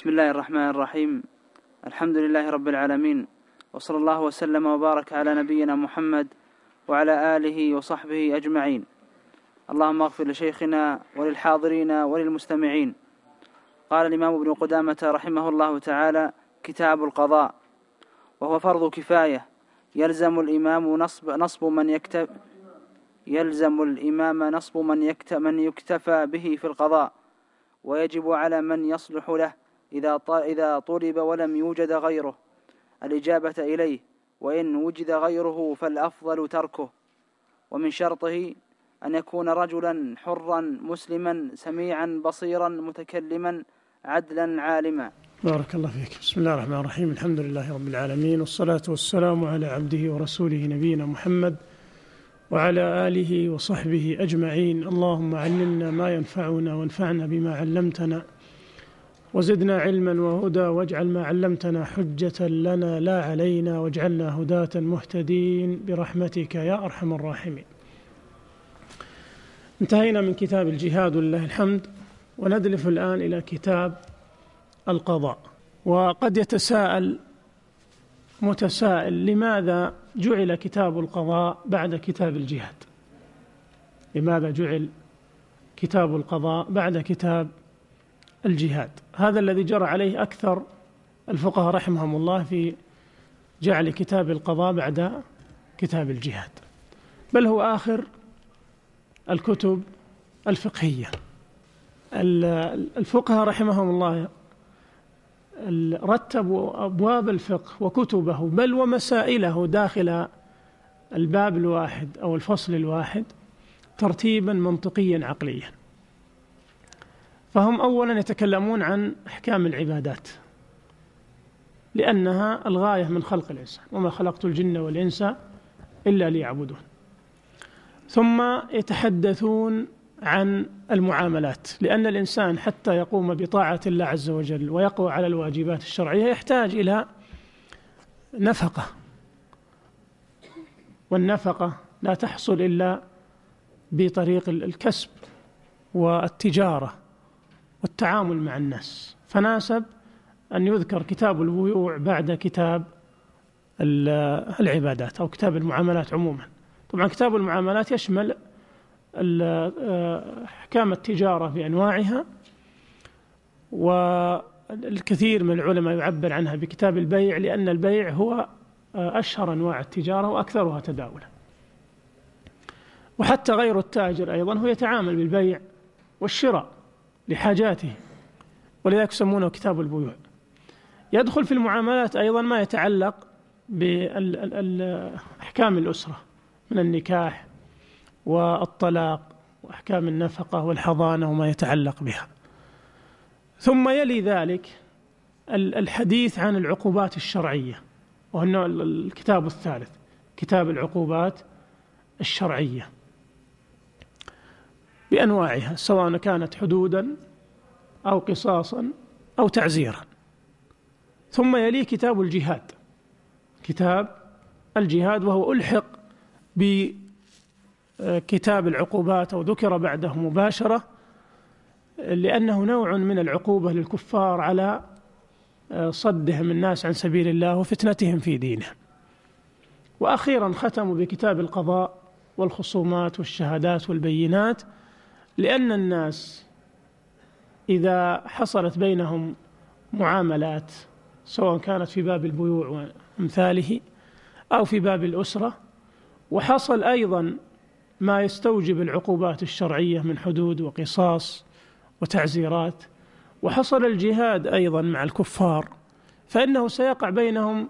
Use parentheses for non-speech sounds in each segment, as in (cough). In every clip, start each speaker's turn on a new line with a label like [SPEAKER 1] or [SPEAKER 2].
[SPEAKER 1] بسم الله الرحمن الرحيم الحمد لله رب العالمين وصلى الله وسلم وبارك على نبينا محمد وعلى آله وصحبه أجمعين اللهم اغفر لشيخنا وللحاضرين وللمستمعين قال الإمام ابن قدامة رحمه الله تعالى كتاب القضاء وهو فرض كفاية يلزم الإمام نصب, نصب من يكتب يلزم الإمام نصب من, من يكتفى به في القضاء ويجب على من يصلح له إذا إذا طلب ولم يوجد غيره الإجابة إليه وإن وجد غيره فالأفضل تركه ومن شرطه أن يكون رجلا حرا مسلما سميعا بصيرا متكلما عدلا عالما
[SPEAKER 2] بارك الله فيك بسم الله الرحمن الرحيم الحمد لله رب العالمين والصلاة والسلام على عبده ورسوله نبينا محمد وعلى آله وصحبه أجمعين اللهم علمنا ما ينفعنا وانفعنا بما علمتنا وزدنا علما وهدى واجعل ما علمتنا حجة لنا لا علينا واجعلنا هداة مهتدين برحمتك يا أرحم الراحمين. انتهينا من كتاب الجهاد ولله الحمد وندلف الآن إلى كتاب القضاء وقد يتساءل متسائل لماذا جعل كتاب القضاء بعد كتاب الجهاد؟ لماذا جعل كتاب القضاء بعد كتاب الجهاد هذا الذي جرى عليه اكثر الفقهاء رحمهم الله في جعل كتاب القضاء بعد كتاب الجهاد بل هو اخر الكتب الفقهيه الفقهاء رحمهم الله رتبوا ابواب الفقه وكتبه بل ومسائله داخل الباب الواحد او الفصل الواحد ترتيبا منطقيا عقليا فهم اولا يتكلمون عن احكام العبادات لانها الغايه من خلق الانسان وما خلقت الجن والانس الا ليعبدون ثم يتحدثون عن المعاملات لان الانسان حتى يقوم بطاعه الله عز وجل ويقوى على الواجبات الشرعيه يحتاج الى نفقه والنفقه لا تحصل الا بطريق الكسب والتجاره والتعامل مع الناس فناسب أن يذكر كتاب البيوع بعد كتاب العبادات أو كتاب المعاملات عموما طبعا كتاب المعاملات يشمل أحكام التجارة بأنواعها والكثير من العلماء يعبر عنها بكتاب البيع لأن البيع هو أشهر أنواع التجارة وأكثرها تداولا وحتى غير التاجر أيضا هو يتعامل بالبيع والشراء لحاجاته ولذلك يسمونه كتاب البيوع يدخل في المعاملات أيضا ما يتعلق بأحكام الأسرة من النكاح والطلاق وأحكام النفقة والحضانة وما يتعلق بها ثم يلي ذلك الحديث عن العقوبات الشرعية وهو الكتاب الثالث كتاب العقوبات الشرعيه بأنواعها سواء كانت حدودا أو قصاصا أو تعزيرا ثم يليه كتاب الجهاد كتاب الجهاد وهو ألحق بكتاب العقوبات أو ذكر بعده مباشرة لأنه نوع من العقوبة للكفار على صدهم الناس عن سبيل الله وفتنتهم في دينه وأخيرا ختموا بكتاب القضاء والخصومات والشهادات والبينات لأن الناس إذا حصلت بينهم معاملات سواء كانت في باب البيوع وامثاله او في باب الاسره وحصل ايضا ما يستوجب العقوبات الشرعيه من حدود وقصاص وتعزيرات وحصل الجهاد ايضا مع الكفار فانه سيقع بينهم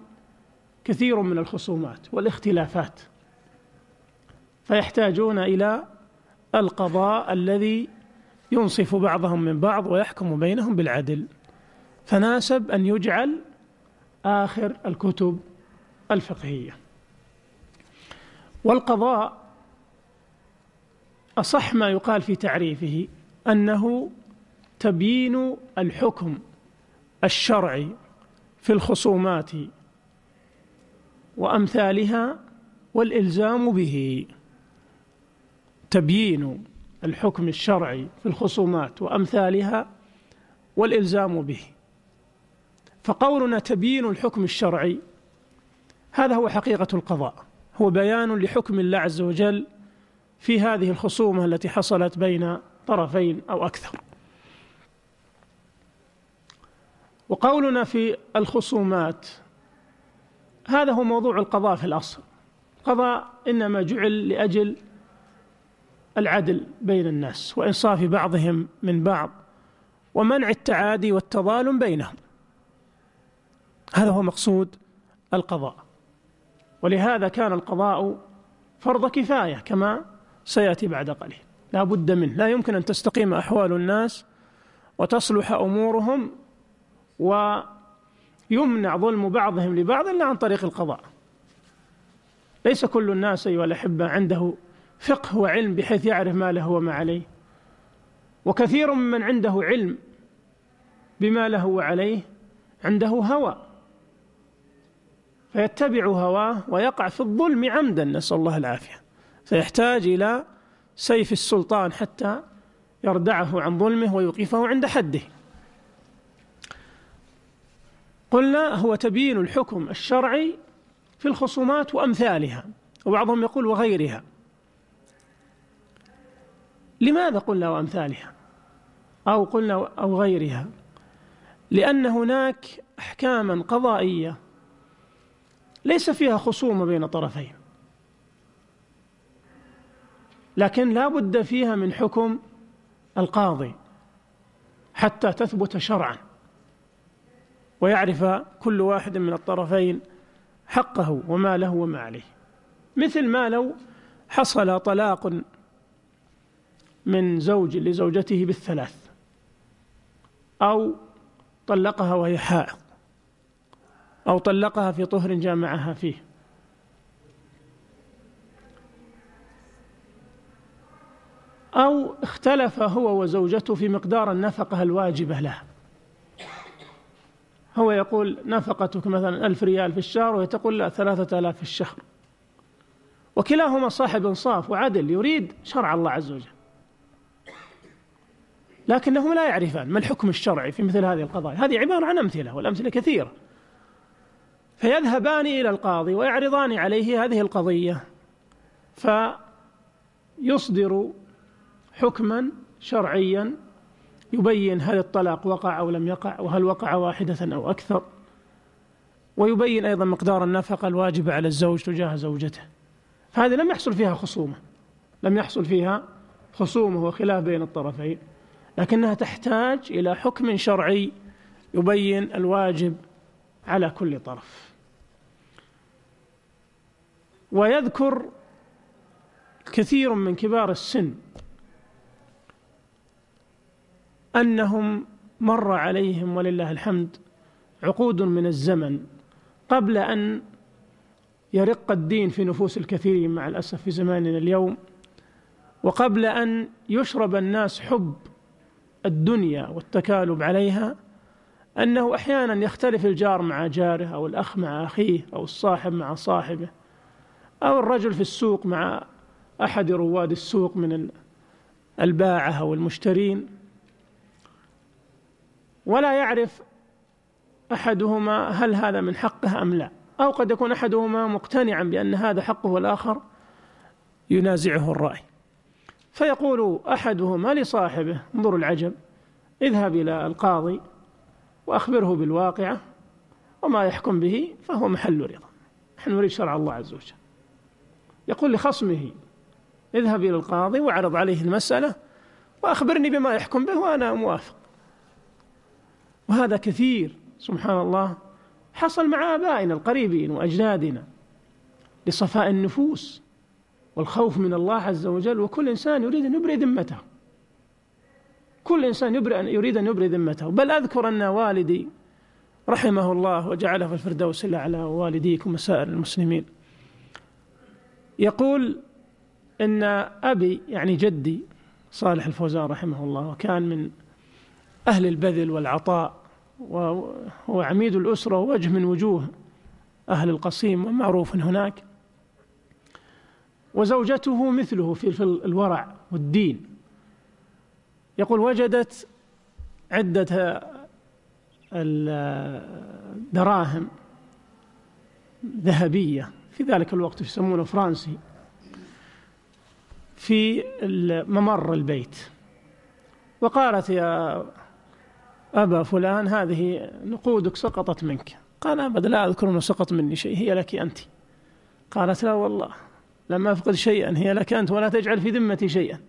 [SPEAKER 2] كثير من الخصومات والاختلافات فيحتاجون الى القضاء الذي ينصف بعضهم من بعض ويحكم بينهم بالعدل فناسب ان يجعل اخر الكتب الفقهيه والقضاء اصح ما يقال في تعريفه انه تبيين الحكم الشرعي في الخصومات وامثالها والالزام به تبيين الحكم الشرعي في الخصومات وأمثالها والإلزام به فقولنا تبيين الحكم الشرعي هذا هو حقيقة القضاء هو بيان لحكم الله عز وجل في هذه الخصومة التي حصلت بين طرفين أو أكثر وقولنا في الخصومات هذا هو موضوع القضاء في الأصل القضاء إنما جعل لأجل العدل بين الناس وانصاف بعضهم من بعض ومنع التعادي والتظالم بينهم هذا هو مقصود القضاء ولهذا كان القضاء فرض كفايه كما سياتي بعد قليل لا بد منه لا يمكن ان تستقيم احوال الناس وتصلح امورهم ويمنع ظلم بعضهم لبعض الا عن طريق القضاء ليس كل الناس ايها الاحبه عنده فقه وعلم بحيث يعرف ما له وما عليه وكثير ممن عنده علم بما له وعليه عنده هوى فيتبع هواه ويقع في الظلم عمدا نسأل الله العافية فيحتاج إلى سيف السلطان حتى يردعه عن ظلمه ويوقفه عند حده قلنا هو تبيين الحكم الشرعي في الخصومات وأمثالها وبعضهم يقول وغيرها لماذا قلنا وأمثالها أو قلنا أو غيرها لأن هناك أحكاما قضائية ليس فيها خصومة بين طرفين لكن لا بد فيها من حكم القاضي حتى تثبت شرعا ويعرف كل واحد من الطرفين حقه وما له وما عليه مثل ما لو حصل طلاق من زوج لزوجته بالثلاث أو طلقها وهي حائض أو طلقها في طهر جامعها فيه أو اختلف هو وزوجته في مقدار النفقة الواجبة له هو يقول نفقتك مثلا ألف ريال في الشهر وهي تقول لا ثلاثة آلاف في الشهر وكلاهما صاحب إنصاف وعدل يريد شرع الله عز وجل لكنهم لا يعرفان ما الحكم الشرعي في مثل هذه القضايا هذه عبارة عن أمثلة والأمثلة كثيرة فيذهبان إلى القاضي ويعرضان عليه هذه القضية فيصدر حكما شرعيا يبين هل الطلاق وقع أو لم يقع وهل وقع واحدة أو أكثر ويبين أيضا مقدار النفقة الواجبة على الزوج تجاه زوجته فهذه لم يحصل فيها خصومة لم يحصل فيها خصومة وخلاف بين الطرفين لكنها تحتاج الى حكم شرعي يبين الواجب على كل طرف ويذكر كثير من كبار السن انهم مر عليهم ولله الحمد عقود من الزمن قبل ان يرق الدين في نفوس الكثيرين مع الاسف في زماننا اليوم وقبل ان يشرب الناس حب الدنيا والتكالب عليها أنه أحيانا يختلف الجار مع جاره أو الأخ مع أخيه أو الصاحب مع صاحبه أو الرجل في السوق مع أحد رواد السوق من الباعة أو المشترين ولا يعرف أحدهما هل هذا من حقه أم لا أو قد يكون أحدهما مقتنعا بأن هذا حقه والآخر ينازعه الرأي فيقول احدهما لصاحبه انظر العجب اذهب الى القاضي واخبره بالواقعه وما يحكم به فهو محل رضا نحن نريد شرع الله عز وجل يقول لخصمه اذهب الى القاضي واعرض عليه المساله واخبرني بما يحكم به وانا موافق وهذا كثير سبحان الله حصل مع ابائنا القريبين واجدادنا لصفاء النفوس والخوف من الله عز وجل وكل إنسان يريد أن يبرئ ذمته كل إنسان يريد أن يبرئ ذمته بل أذكر أن والدي رحمه الله وجعله في الفردوس الأعلى ووالديكم وسائر المسلمين يقول ان ابي يعني جدي صالح الفوزان رحمه الله وكان من اهل البذل والعطاء وهو عميد الاسره ووجه من وجوه اهل القصيم ومعروف هناك وزوجته مثله في الورع والدين يقول وجدت عدة الدراهم ذهبية في ذلك الوقت يسمونه فرنسي في ممر البيت وقالت يا أبا فلان هذه نقودك سقطت منك قال أبدا لا أذكر أنه سقط مني شيء هي لك أنت قالت لا والله لم أفقد شيئا هي لك أنت ولا تجعل في ذمتي شيئا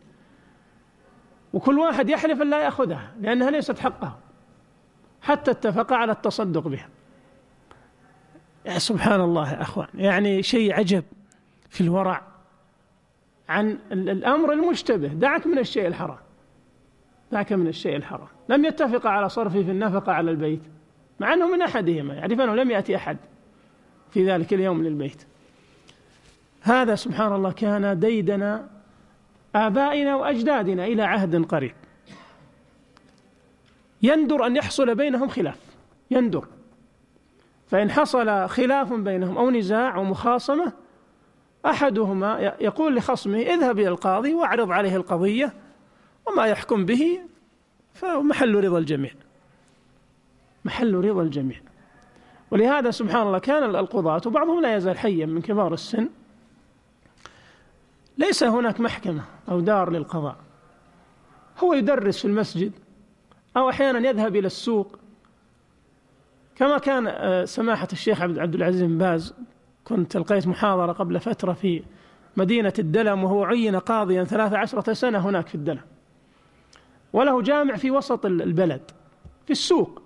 [SPEAKER 2] وكل واحد يحلف أن لا يأخذها لأنها ليست حقه حتى اتفق على التصدق بها يا سبحان الله يا أخوان يعني شيء عجب في الورع عن الأمر المشتبه دعك من الشيء الحرام دعك من الشيء الحرام لم يتفق على صرفه في النفقة على البيت مع أنه من أحدهما يعرف أنه لم يأتي أحد في ذلك اليوم للبيت هذا سبحان الله كان ديدن آبائنا وأجدادنا إلى عهد قريب يندر أن يحصل بينهم خلاف يندر فإن حصل خلاف بينهم أو نزاع أو مخاصمة أحدهما يقول لخصمه اذهب إلى القاضي وأعرض عليه القضية وما يحكم به فهو محل رضا الجميع محل رضا الجميع ولهذا سبحان الله كان القضاة وبعضهم لا يزال حيا من كبار السن ليس هناك محكمة أو دار للقضاء هو يدرس في المسجد أو أحيانا يذهب إلى السوق كما كان آه، سماحة الشيخ عبد العزيز بن باز كنت ألقيت محاضرة قبل فترة في مدينة الدلم وهو عين قاضيا ثلاث عشرة سنة هناك في الدلم وله جامع في وسط البلد في السوق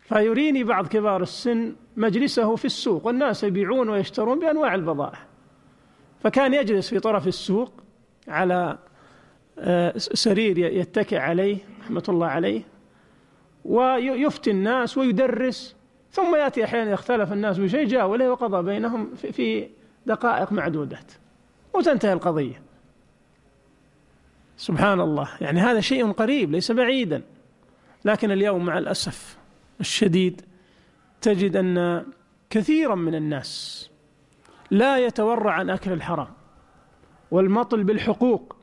[SPEAKER 2] فيريني بعض كبار السن مجلسه في السوق والناس يبيعون ويشترون بأنواع البضائع فكان يجلس في طرف السوق على آه، سرير يتكئ عليه رحمة الله عليه ويفتي الناس ويدرس ثم يأتي أحيانا اختلف الناس بشيء جاء وله وقضى بينهم في دقائق معدودات وتنتهي القضية سبحان الله يعني هذا شيء قريب ليس بعيدا لكن اليوم مع الأسف الشديد تجد أن كثيرا من الناس لا يتورع عن اكل الحرام والمطل بالحقوق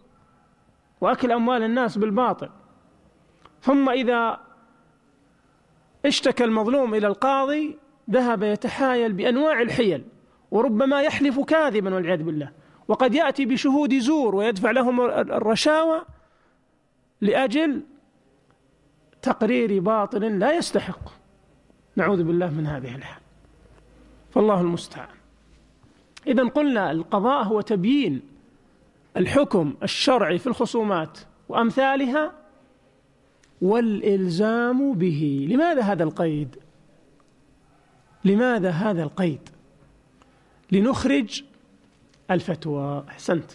[SPEAKER 2] واكل اموال الناس بالباطل ثم اذا اشتكى المظلوم الى القاضي ذهب يتحايل بانواع الحيل وربما يحلف كاذبا والعياذ بالله وقد ياتي بشهود زور ويدفع لهم الرشاوى لاجل تقرير باطل لا يستحق نعوذ بالله من هذه الحال فالله المستعان إذا قلنا القضاء هو تبيين الحكم الشرعي في الخصومات وأمثالها والإلزام به لماذا هذا القيد لماذا هذا القيد لنخرج الفتوى احسنت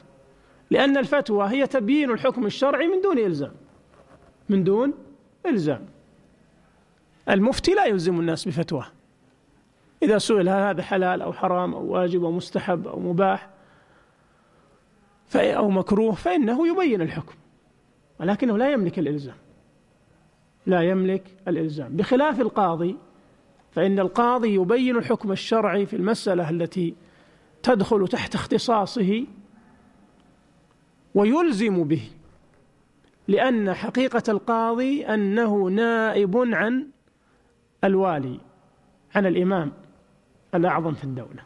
[SPEAKER 2] لأن الفتوى هي تبيين الحكم الشرعي من دون إلزام من دون إلزام المفتي لا يلزم الناس بفتواه إذا سئل هل هذا حلال أو حرام أو واجب أو مستحب أو مباح أو مكروه فإنه يبين الحكم ولكنه لا يملك الإلزام لا يملك الإلزام بخلاف القاضي فإن القاضي يبين الحكم الشرعي في المسألة التي تدخل تحت اختصاصه ويلزم به لأن حقيقة القاضي أنه نائب عن الوالي عن الإمام الأعظم في الدولة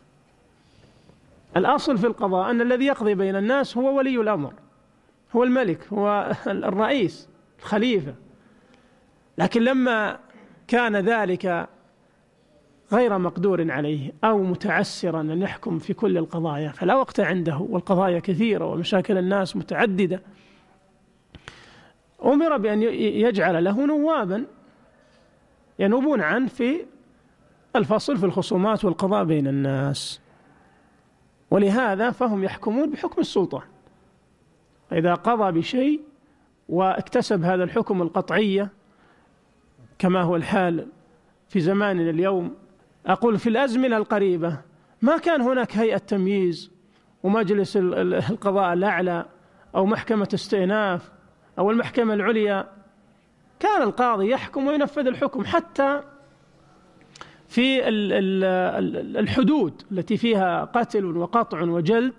[SPEAKER 2] الأصل في القضاء أن الذي يقضي بين الناس هو ولي الأمر هو الملك هو (laughs) الرئيس الخليفة لكن لما كان ذلك غير مقدور عليه أو متعسرا أن يحكم في كل القضايا فلا وقت عنده والقضايا كثيرة ومشاكل الناس متعددة أمر بأن يجعل له نوابا ينوبون عنه في الفصل في الخصومات والقضاء بين الناس ولهذا فهم يحكمون بحكم السلطة إذا قضى بشيء واكتسب هذا الحكم القطعية كما هو الحال في زماننا اليوم أقول في الأزمنة القريبة ما كان هناك هيئة تمييز ومجلس القضاء الأعلى أو محكمة استئناف أو المحكمة العليا كان القاضي يحكم وينفذ الحكم حتى في الحدود التي فيها قتل وقطع وجلد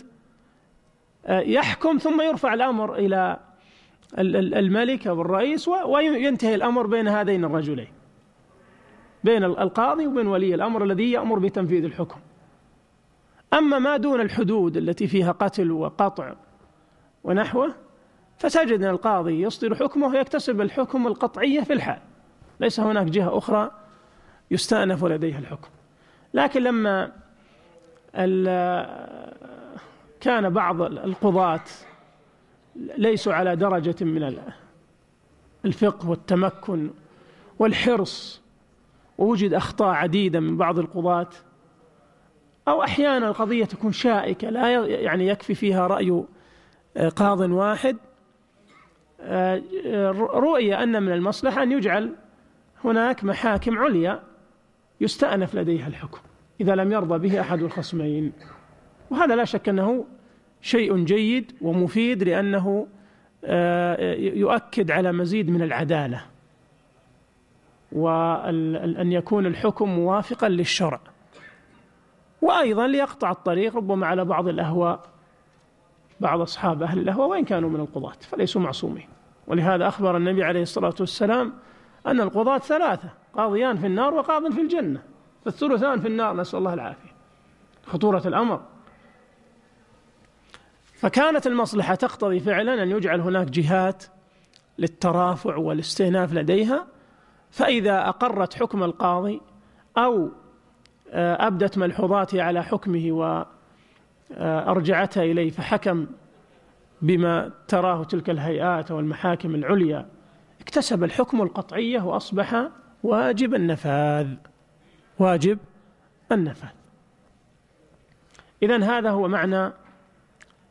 [SPEAKER 2] آه، يحكم ثم يرفع الامر الى الملك او الرئيس وينتهي الامر بين هذين الرجلين بين القاضي وبين ولي الامر الذي يامر بتنفيذ الحكم اما ما دون الحدود التي فيها قتل وقطع ونحوه فتجد ان القاضي يصدر حكمه ويكتسب الحكم القطعيه في الحال ليس هناك جهه اخرى يستأنف لديه الحكم لكن لما كان بعض القضاة ليسوا على درجة من الفقه والتمكن والحرص ووجد أخطاء عديدة من بعض القضاة أو أحيانا القضية تكون شائكة لا يعني يكفي فيها رأي آه، قاض واحد آه، رؤي أن من المصلحة أن يجعل هناك محاكم عليا يستأنف لديها الحكم إذا لم يرضى به أحد الخصمين وهذا لا شك أنه شيء جيد ومفيد لأنه آه، يؤكد على مزيد من العدالة وأن يكون الحكم موافقا للشرع وأيضا ليقطع الطريق ربما على بعض الأهواء بعض أصحاب أهل الأهواء وإن كانوا من القضاة فليسوا معصومين ولهذا أخبر النبي عليه الصلاة والسلام أن القضاة ثلاثة قاضيان في النار وقاض في الجنة فالثلثان في النار نسأل الله العافية خطورة الأمر فكانت المصلحة تقتضي فعلا أن يجعل هناك جهات للترافع والاستئناف لديها فإذا أقرت حكم القاضي أو آه، أبدت ملحوظاتي على حكمه وأرجعتها آه، إليه فحكم بما تراه تلك الهيئات أو المحاكم العليا اكتسب الحكم القطعية وأصبح واجب النفاذ واجب النفاذ إذا هذا هو معنى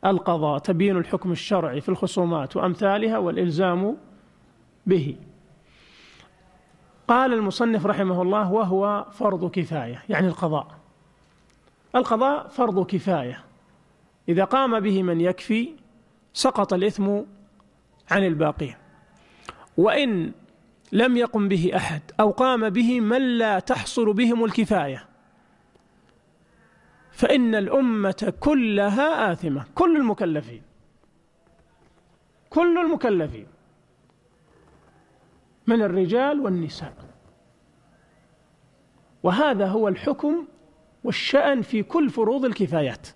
[SPEAKER 2] القضاء تبيين الحكم الشرعي في الخصومات وأمثالها والإلزام به قال المصنف رحمه الله وهو فرض كفاية يعني القضاء القضاء فرض كفاية إذا قام به من يكفي سقط الإثم عن الباقين وإن لم يقم به احد او قام به من لا تحصل بهم الكفايه فان الامه كلها اثمه كل المكلفين كل المكلفين من الرجال والنساء وهذا هو الحكم والشأن في كل فروض الكفايات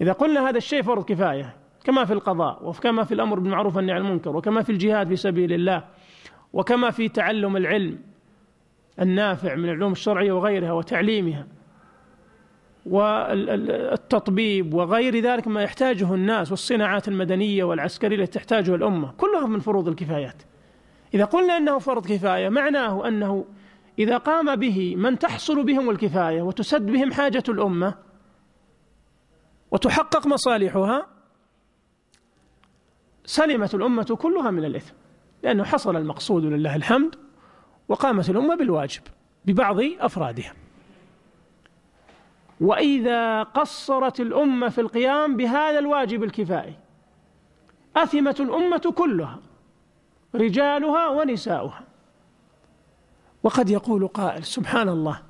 [SPEAKER 2] إذا قلنا هذا الشيء فرض كفاية كما في القضاء وكما في الامر بالمعروف والنهي عن المنكر وكما في الجهاد في سبيل الله وكما في تعلم العلم النافع من العلوم الشرعيه وغيرها وتعليمها والتطبيب وغير ذلك ما يحتاجه الناس والصناعات المدنيه والعسكريه التي تحتاجها الامه كلها من فروض الكفايات اذا قلنا انه فرض كفايه معناه انه اذا قام به من تحصل بهم الكفايه وتسد بهم حاجه الامه وتحقق مصالحها سلمت الأمة كلها من الإثم لأنه حصل المقصود لله الحمد وقامت الأمة بالواجب ببعض أفرادها وإذا قصرت الأمة في القيام بهذا الواجب الكفائي أثمت الأمة كلها رجالها ونساؤها وقد يقول قائل سبحان الله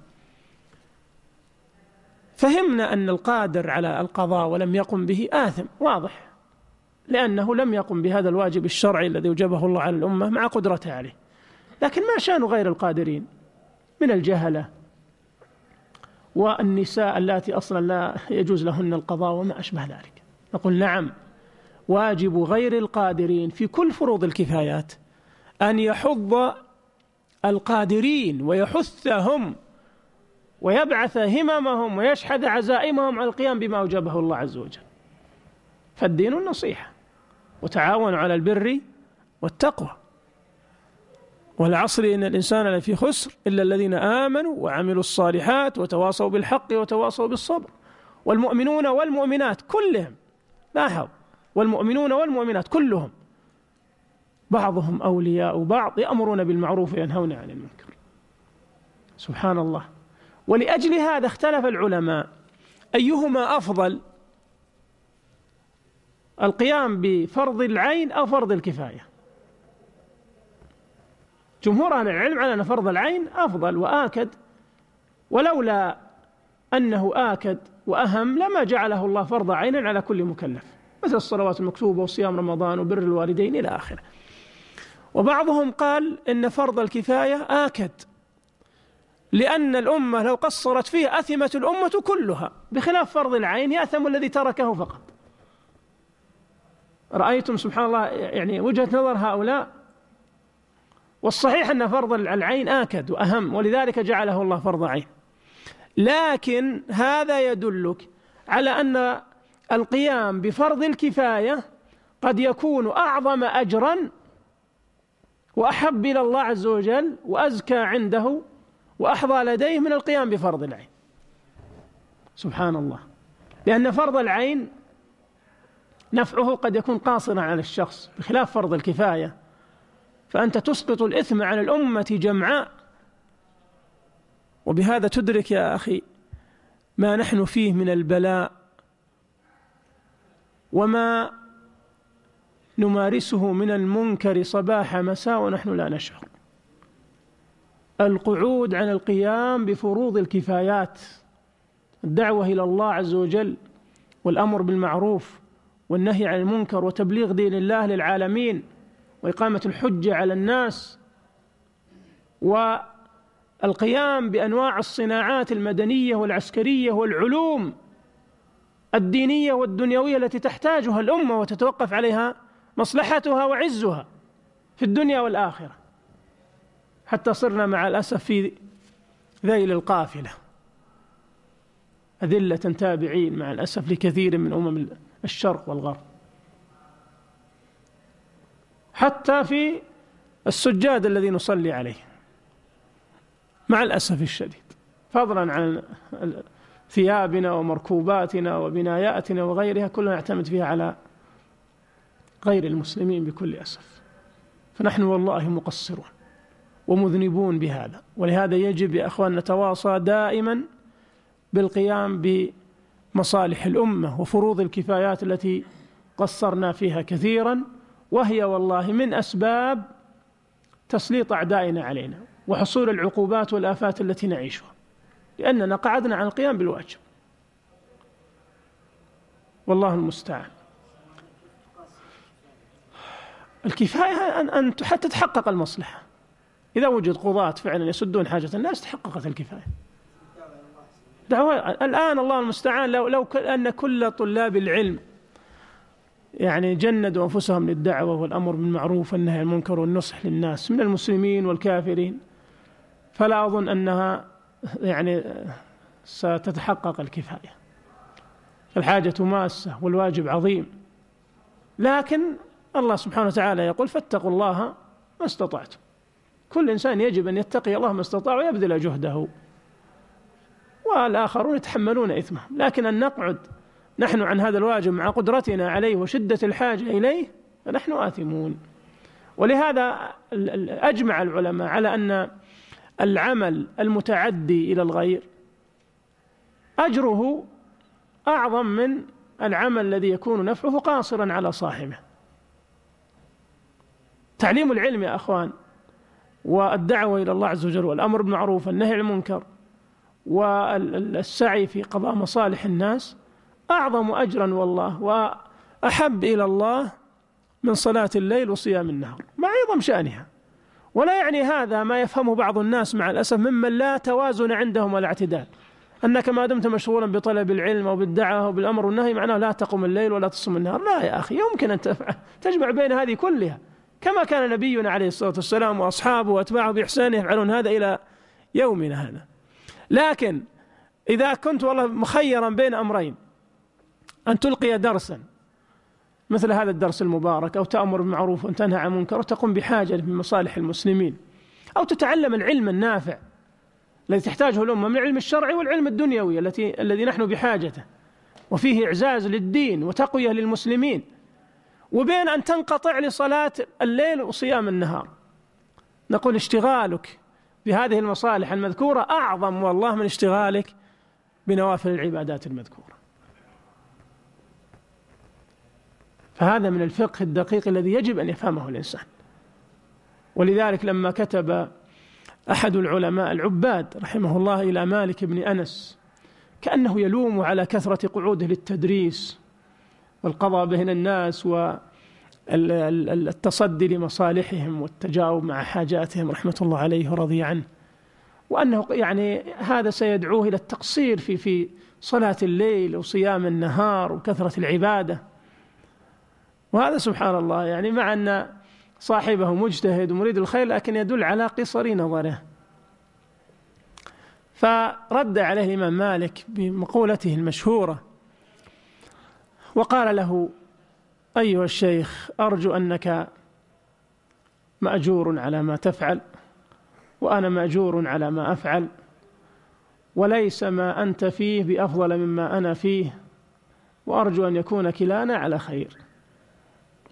[SPEAKER 2] فهمنا أن القادر على القضاء ولم يقم به آثم واضح لأنه لم يقم بهذا الواجب الشرعي الذي وجبه الله على الأمة مع قدرته عليه لكن ما شأن غير القادرين من الجهلة والنساء اللاتي أصلا لا يجوز لهن القضاء وما أشبه ذلك نقول نعم واجب غير القادرين في كل فروض الكفايات أن يحض القادرين ويحثهم ويبعث هممهم ويشحذ عزائمهم على القيام بما أوجبه الله عز وجل فالدين النصيحه وتعاونوا على البر والتقوى والعصر إن الإنسان لفي خسر إلا الذين آمنوا وعملوا الصالحات وتواصوا بالحق وتواصوا بالصبر والمؤمنون والمؤمنات كلهم لاحظ والمؤمنون والمؤمنات كلهم بعضهم أولياء بعض يأمرون بالمعروف وينهون عن المنكر سبحان الله ولأجل هذا اختلف العلماء أيهما أفضل القيام بفرض العين أو فرض الكفاية جمهور أهل العلم على أن فرض العين أفضل وآكد ولولا أنه آكد وأهم لما جعله الله فرض عين على كل مكلف مثل الصلوات المكتوبة وصيام رمضان وبر الوالدين إلى آخره وبعضهم قال إن فرض الكفاية آكد لأن الأمة لو قصرت فيه أثمت الأمة كلها بخلاف فرض العين يأثم الذي تركه فقط رأيتم سبحان الله يعني وجهة نظر هؤلاء والصحيح أن فرض العين آكد وأهم ولذلك جعله الله فرض عين لكن هذا يدلك على أن القيام بفرض الكفاية قد يكون أعظم أجرا وأحب إلى الله عز وجل وأزكى عنده وأحظى لديه من القيام بفرض العين سبحان الله لأن فرض العين نفعه قد يكون قاصرا على الشخص بخلاف فرض الكفاية فأنت تسقط الإثم على الأمة جمعاء وبهذا تدرك يا أخي ما نحن فيه من البلاء وما نمارسه من المنكر صباح مساء ونحن لا نشعر القعود عن القيام بفروض الكفايات الدعوة إلى الله عز وجل والأمر بالمعروف والنهي عن المنكر وتبليغ دين الله للعالمين واقامه الحجه على الناس والقيام بانواع الصناعات المدنيه والعسكريه والعلوم الدينيه والدنيويه التي تحتاجها الامه وتتوقف عليها مصلحتها وعزها في الدنيا والاخره حتى صرنا مع الاسف في ذيل القافله أذلة تابعين مع الأسف لكثير من أمم الشرق والغرب حتى في السجاد الذي نصلي عليه مع الأسف الشديد فضلا عن ثيابنا ومركوباتنا وبناياتنا وغيرها كلها نعتمد فيها على غير المسلمين بكل أسف فنحن والله مقصرون ومذنبون بهذا ولهذا يجب يا أخوان نتواصى دائما بالقيام مصالح الامه وفروض الكفايات التي قصرنا فيها كثيرا وهي والله من اسباب تسليط اعدائنا علينا وحصول العقوبات والافات التي نعيشها لاننا قعدنا عن القيام بالواجب والله المستعان الكفايه ان ان حتى تتحقق المصلحه اذا وجد قضاه فعلا يسدون حاجه الناس تحققت الكفايه دعوة الآن الله المستعان لو, لو أن كل طلاب العلم يعني جندوا أنفسهم للدعوة والأمر بالمعروف والنهي عن المنكر والنصح للناس من المسلمين والكافرين فلا أظن أنها يعني ستتحقق الكفاية الحاجة ماسة والواجب عظيم لكن الله سبحانه وتعالى يقول فاتقوا الله ما استطعتم كل إنسان يجب أن يتقي الله ما استطاع ويبذل جهده والآخرون يتحملون إثمهم لكن أن نقعد نحن عن هذا الواجب مع قدرتنا عليه وشدة الحاجة إليه فنحن آثمون ولهذا أجمع العلماء على أن العمل المتعدي إلى الغير أجره أعظم من العمل الذي يكون نفعه قاصرا على صاحبه تعليم العلم يا أخوان والدعوة إلى الله عز وجل والأمر بالمعروف والنهي عن المنكر والسعي في قضاء مصالح الناس أعظم أجرا والله وأحب إلى الله من صلاة الليل وصيام النهار مع عظم شأنها ولا يعني هذا ما يفهمه بعض الناس مع الأسف ممن لا توازن عندهم ولا اعتدال أنك ما دمت مشغولا بطلب العلم أو بالدعوة أو بالأمر والنهي معناه لا تقوم الليل ولا تصوم النهار لا يا أخي يمكن أن تفعل تجمع بين هذه كلها كما كان نبينا عليه الصلاة والسلام وأصحابه وأتباعه بإحسان يفعلون هذا إلى يومنا هذا لكن إذا كنت والله مخيرا بين أمرين أن تلقي درسا مثل هذا الدرس المبارك أو تأمر بالمعروف وتنهى عن منكر وتقوم بحاجة من مصالح المسلمين أو تتعلم العلم النافع الذي تحتاجه الأمة من العلم الشرعي والعلم الدنيوي التي الذي نحن بحاجته وفيه إعزاز للدين وتقوية للمسلمين وبين أن تنقطع لصلاة الليل وصيام النهار نقول اشتغالك بهذه المصالح المذكورة أعظم والله من اشتغالك بنوافل العبادات المذكورة فهذا من الفقه الدقيق الذي يجب أن يفهمه الإنسان ولذلك لما كتب أحد العلماء العباد رحمه الله إلى مالك بن أنس كأنه يلوم على كثرة قعوده للتدريس والقضاء بين الناس و التصدي لمصالحهم والتجاوب مع حاجاتهم رحمة الله عليه ورضي عنه وأنه يعني هذا سيدعوه إلى التقصير في في صلاة الليل وصيام النهار وكثرة العبادة وهذا سبحان الله يعني مع أن صاحبه مجتهد ومريد الخير لكن يدل على قصر نظره فرد عليه الإمام مالك بمقولته المشهورة وقال له أيها الشيخ أرجو أنك مأجور على ما تفعل وأنا مأجور على ما أفعل وليس ما أنت فيه بأفضل مما أنا فيه وأرجو أن يكون كلانا على خير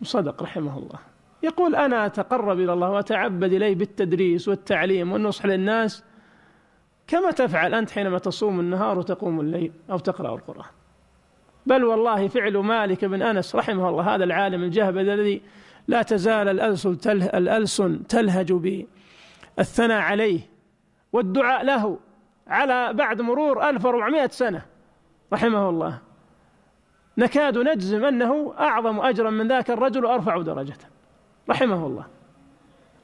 [SPEAKER 2] صدق رحمه الله يقول أنا أتقرب إلى الله وأتعبد إليه بالتدريس والتعليم والنصح للناس كما تفعل أنت حينما تصوم النهار وتقوم الليل أو تقرأ القرآن بل والله فعل مالك بن أنس رحمه الله هذا العالم الجهبذ الذي لا تزال الألسن تله الألسن تلهج بالثناء عليه والدعاء له على بعد مرور 1400 سنة رحمه الله نكاد نجزم أنه أعظم أجرا من ذاك الرجل وأرفع درجة رحمه الله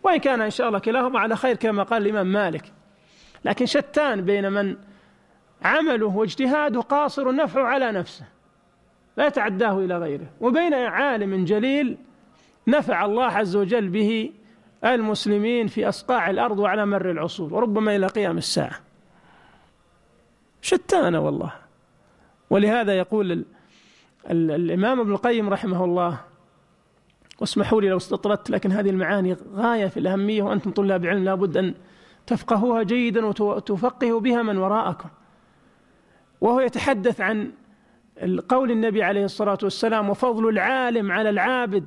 [SPEAKER 2] وإن كان إن شاء الله كلاهما على خير كما قال الإمام مالك لكن شتان بين من عمله واجتهاده قاصر نفعه على نفسه لا يتعداه إلى غيره وبين عالم جليل نفع الله عز وجل به المسلمين في أصقاع الأرض وعلى مر العصور وربما إلى قيام الساعة شتان والله ولهذا يقول ال ال الإمام ابن القيم رحمه الله واسمحوا لي لو استطردت لكن هذه المعاني غاية في الأهمية وأنتم طلاب علم لابد أن تفقهوها جيدا وتفقهوا بها من وراءكم وهو يتحدث عن قول النبي عليه الصلاه والسلام وفضل العالم على العابد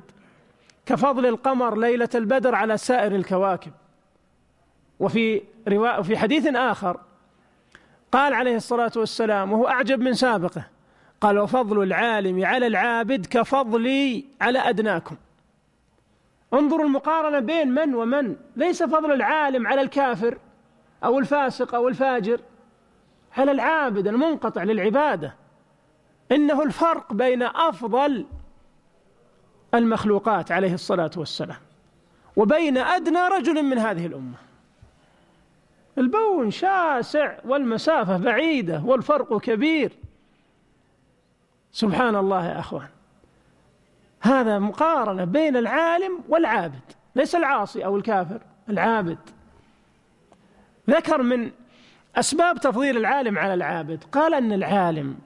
[SPEAKER 2] كفضل القمر ليله البدر على سائر الكواكب وفي روايه في حديث اخر قال عليه الصلاه والسلام وهو اعجب من سابقه قال وفضل العالم على العابد كفضلي على ادناكم انظروا المقارنه بين من ومن ليس فضل العالم على الكافر او الفاسق او الفاجر على العابد المنقطع للعباده إنه الفرق بين أفضل المخلوقات عليه الصلاة والسلام وبين أدنى رجل من هذه الأمة البون شاسع والمسافة بعيدة والفرق كبير سبحان الله يا أخوان هذا مقارنة بين العالم والعابد ليس العاصي أو الكافر العابد ذكر من أسباب تفضيل العالم على العابد قال أن العالم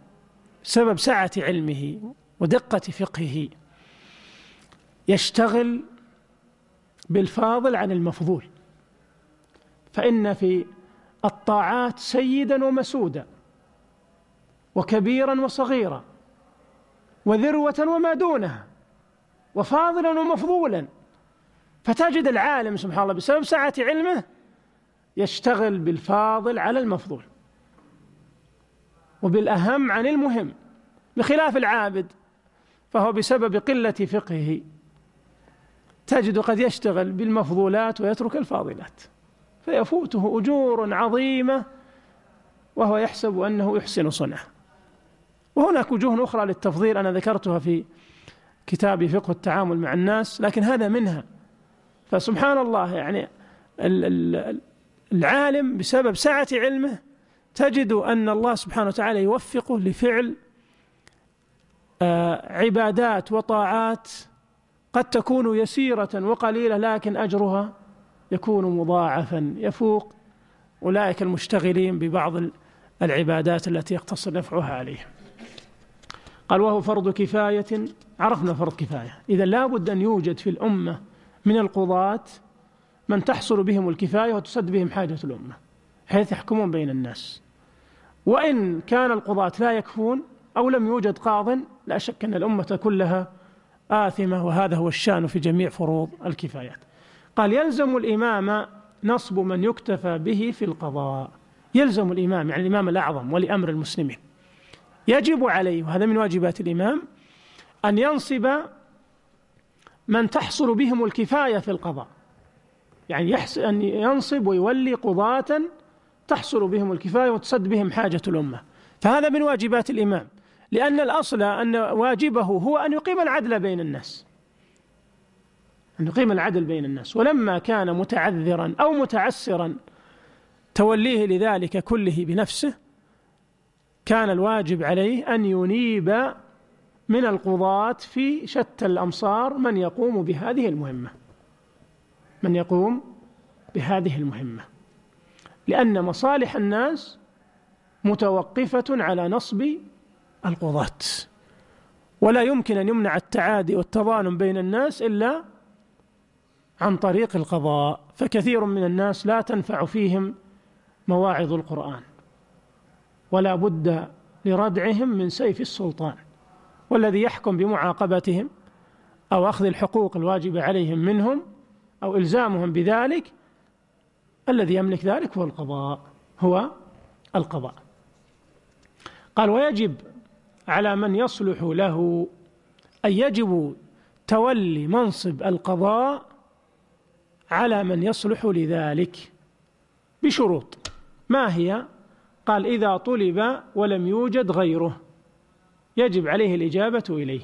[SPEAKER 2] بسبب سعة علمه ودقة فقهه يشتغل بالفاضل عن المفضول فإن في الطاعات سيدا ومسودا وكبيرا وصغيرا وذروة وما دونها وفاضلا ومفضولا فتجد العالم سبحان الله بسبب سعة علمه يشتغل بالفاضل على المفضول وبالأهم عن المهم بخلاف العابد فهو بسبب قلة فقهه تجد قد يشتغل بالمفضولات ويترك الفاضلات فيفوته أجور عظيمة وهو يحسب أنه يحسن صنعه وهناك وجوه أخرى للتفضيل أنا ذكرتها في كتاب فقه التعامل مع الناس لكن هذا منها فسبحان الله يعني العالم بسبب سعة علمه تجد ان الله سبحانه وتعالى يوفقه لفعل آه، عبادات وطاعات قد تكون يسيره وقليله لكن اجرها يكون مضاعفا يفوق اولئك المشتغلين ببعض العبادات التي يقتصر نفعها عليهم قال وهو فرض كفايه عرفنا فرض كفايه اذا لا بد ان يوجد في الامه من القضاه من تحصل بهم الكفايه وتسد بهم حاجه الامه حيث يحكمون بين الناس وإن كان القضاة لا يكفون أو لم يوجد قاض لا شك أن الأمة كلها آثمة وهذا هو الشان في جميع فروض الكفايات قال يلزم الإمام نصب من يكتفى به في القضاء يلزم الإمام يعني الإمام الأعظم ولأمر المسلمين يجب عليه وهذا من واجبات الإمام أن ينصب من تحصل بهم الكفاية في القضاء يعني يحس أن ينصب ويولي قضاة تحصل بهم الكفايه وتسد بهم حاجه الامه. فهذا من واجبات الامام، لان الاصل ان واجبه هو ان يقيم العدل بين الناس. أن يقيم العدل بين الناس ولما كان متعذرا أو متعسرا توليه لذلك كله بنفسه كان الواجب عليه أن ينيب من القضاة في شتى الأمصار من يقوم بهذه المهمة من يقوم بهذه المهمة لأن مصالح الناس متوقفة على نصب القضاة ولا يمكن أن يمنع التعادي والتظالم بين الناس إلا عن طريق القضاء فكثير من الناس لا تنفع فيهم مواعظ القرآن ولا بد لردعهم من سيف السلطان والذي يحكم بمعاقبتهم أو أخذ الحقوق الواجبة عليهم منهم أو إلزامهم بذلك الذي يملك ذلك هو القضاء هو القضاء قال ويجب على من يصلح له أن يجب تولي منصب القضاء على من يصلح لذلك بشروط ما هي قال إذا طلب ولم يوجد غيره يجب عليه الإجابة إليه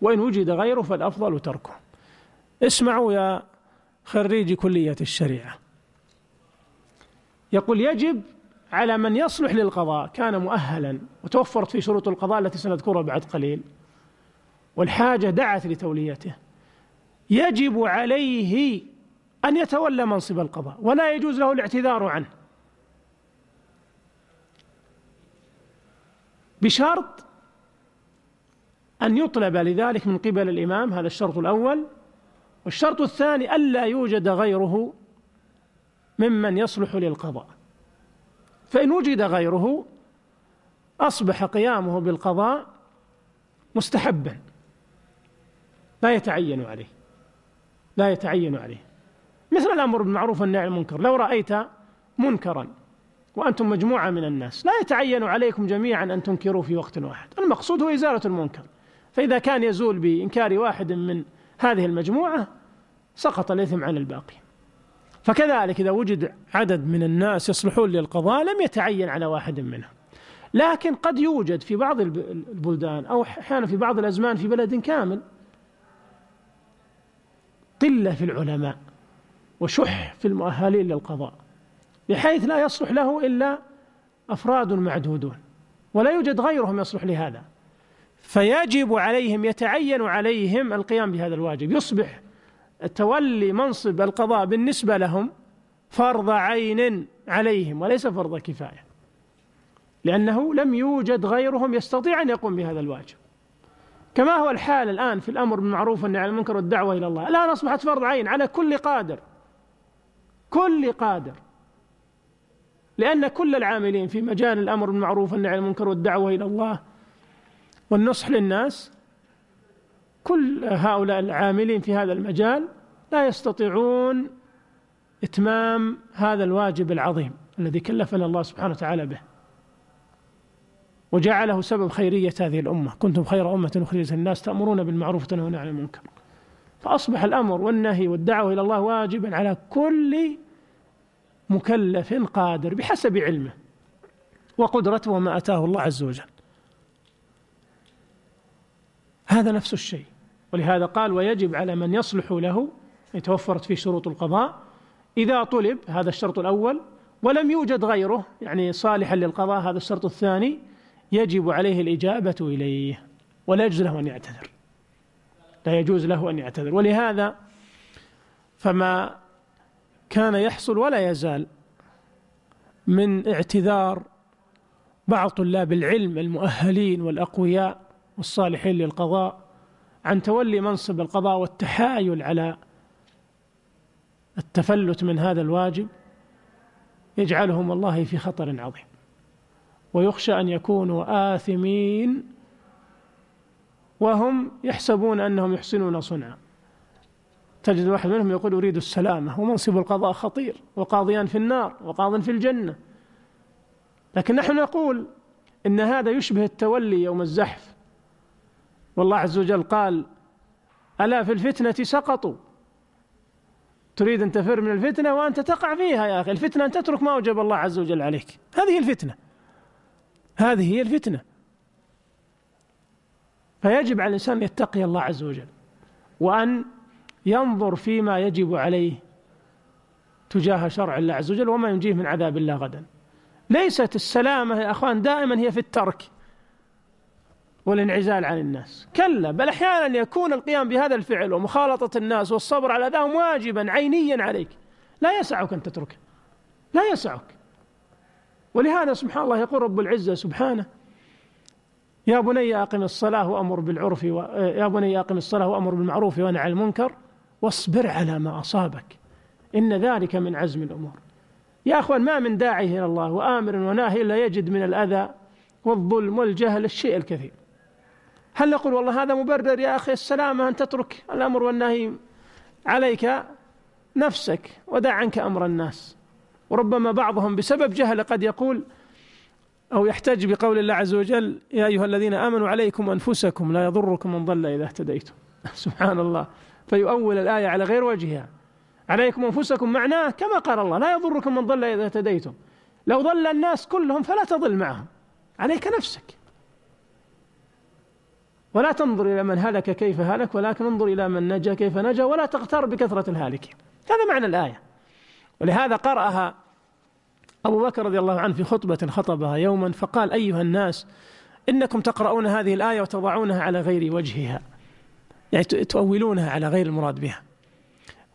[SPEAKER 2] وإن وجد غيره فالأفضل تركه اسمعوا يا خريجي كلية الشريعة يقول يجب على من يصلح للقضاء كان مؤهلا وتوفرت في شروط القضاء التي سنذكرها بعد قليل والحاجه دعت لتوليته يجب عليه ان يتولى منصب القضاء ولا يجوز له الاعتذار عنه بشرط ان يطلب لذلك من قبل الامام هذا الشرط الاول والشرط الثاني الا يوجد غيره ممن يصلح للقضاء فإن وجد غيره أصبح قيامه بالقضاء مستحبا لا يتعين عليه لا يتعين عليه مثل الأمر بالمعروف والنهي عن المنكر لو رأيت منكرا وأنتم مجموعة من الناس لا يتعين عليكم جميعا أن تنكروا في وقت واحد المقصود هو إزالة المنكر فإذا كان يزول بإنكار واحد من هذه المجموعة سقط الإثم عن الباقي فكذلك إذا وجد عدد من الناس يصلحون للقضاء لم يتعين على واحد منهم لكن قد يوجد في بعض البلدان أو أحيانا في بعض الأزمان في بلد كامل قلة في العلماء وشح في المؤهلين للقضاء بحيث لا يصلح له إلا أفراد معدودون ولا يوجد غيرهم يصلح لهذا فيجب عليهم يتعين عليهم القيام بهذا الواجب يصبح تولي منصب القضاء بالنسبة لهم فرض عين عليهم وليس فرض كفاية لأنه لم يوجد غيرهم يستطيع أن يقوم بهذا الواجب كما هو الحال الآن في الأمر بالمعروف والنهي عن المنكر والدعوة إلى الله الآن أصبحت فرض عين على كل قادر كل قادر لأن كل العاملين في مجال الأمر بالمعروف والنهي عن المنكر والدعوة إلى الله والنصح للناس كل هؤلاء العاملين في هذا المجال لا يستطيعون إتمام هذا الواجب العظيم الذي كلفنا الله سبحانه وتعالى به وجعله سبب خيرية هذه الأمة كنتم خير أمة أخرجت الناس تأمرون بالمعروف وتنهون عن المنكر فأصبح الأمر والنهي والدعوة إلى الله واجبا على كل مكلف قادر بحسب علمه وقدرته وما أتاه الله عز وجل هذا نفس الشيء ولهذا قال ويجب على من يصلح له توفرت فيه شروط القضاء إذا طلب هذا الشرط الأول ولم يوجد غيره يعني صالحا للقضاء هذا الشرط الثاني يجب عليه الإجابة إليه ولا يجوز له أن يعتذر لا يجوز له أن يعتذر ولهذا فما كان يحصل ولا يزال من اعتذار بعض طلاب العلم المؤهلين والأقوياء والصالحين للقضاء عن تولي منصب القضاء والتحايل على التفلت من هذا الواجب يجعلهم الله في خطر عظيم ويخشى ان يكونوا اثمين وهم يحسبون انهم يحسنون صنعا تجد واحد منهم يقول اريد السلامه ومنصب القضاء خطير وقاضيان في النار وقاض في الجنه لكن نحن نقول ان هذا يشبه التولي يوم الزحف والله عز وجل قال ألا في الفتنة سقطوا تريد أن تفر من الفتنة وأنت تقع فيها يا أخي الفتنة أن تترك ما وجب الله عز وجل عليك هذه الفتنة هذه هي الفتنة فيجب على الإنسان أن يتقي الله عز وجل وأن ينظر فيما يجب عليه تجاه شرع الله عز وجل وما ينجيه من عذاب الله غدا ليست السلامة يا أخوان دائما هي في الترك والانعزال عن الناس كلا بل أحيانا يكون القيام بهذا الفعل ومخالطة الناس والصبر على ذاهم واجبا عينيا عليك لا يسعك أن تتركه لا يسعك ولهذا سبحان الله يقول رب العزة سبحانه يا بني أقم الصلاة وأمر بالعرف و... يا بني أقم الصلاة وأمر بالمعروف وانع عن المنكر واصبر على ما أصابك إن ذلك من عزم الأمور يا أخوان ما من داعي إلى الله وآمر وناهي إلا يجد من الأذى والظلم والجهل الشيء الكثير هل نقول والله هذا مبرر يا أخي السلامة أن تترك الأمر والنهي عليك نفسك ودع عنك أمر الناس وربما بعضهم بسبب جهل قد يقول أو يحتج بقول الله عز وجل يا أيها الذين آمنوا عليكم أنفسكم لا يضركم من ضل إذا اهتديتم (laughs) سبحان الله فيؤول الآية على غير وجهها عليكم أنفسكم معناه كما قال الله لا يضركم من ضل إذا اهتديتم لو ضل الناس كلهم فلا تضل معهم عليك نفسك ولا تنظر إلى من هلك كيف هلك ولكن انظر إلى من نجا كيف نجا ولا تغتر بكثرة الهالكين هذا معنى الآية ولهذا قرأها أبو بكر رضي الله عنه في خطبة خطبها يوما فقال أيها الناس إنكم تقرؤون هذه الآية وتضعونها على غير وجهها يعني تؤولونها على غير المراد بها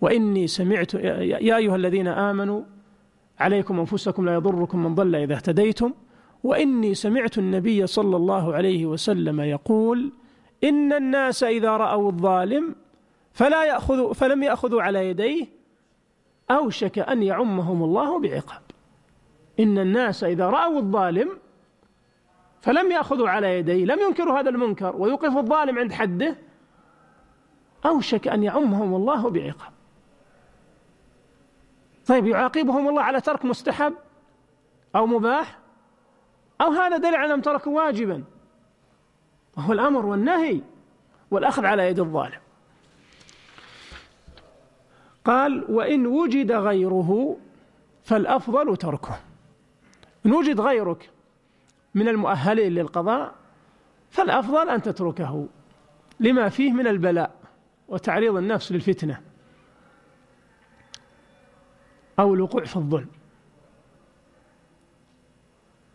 [SPEAKER 2] وإني سمعت يا أيها الذين آمنوا عليكم أنفسكم لا يضركم من ضل إذا اهتديتم وإني سمعت النبي صلى الله عليه وسلم يقول إن الناس إذا رأوا الظالم فلا يأخذ فلم يأخذوا على يديه أوشك أن يعمهم الله بعقاب إن الناس إذا رأوا الظالم فلم يأخذوا على يديه لم ينكروا هذا المنكر ويوقفوا الظالم عند حده أوشك أن يعمهم الله بعقاب طيب يعاقبهم الله على ترك مستحب أو مباح أو هذا دليل على أنهم تركوا واجبا وهو الأمر والنهي والأخذ على يد الظالم قال وإن وجد غيره فالأفضل تركه إن وجد غيرك من المؤهلين للقضاء فالأفضل أن تتركه لما فيه من البلاء وتعريض النفس للفتنة أو الوقوع في الظلم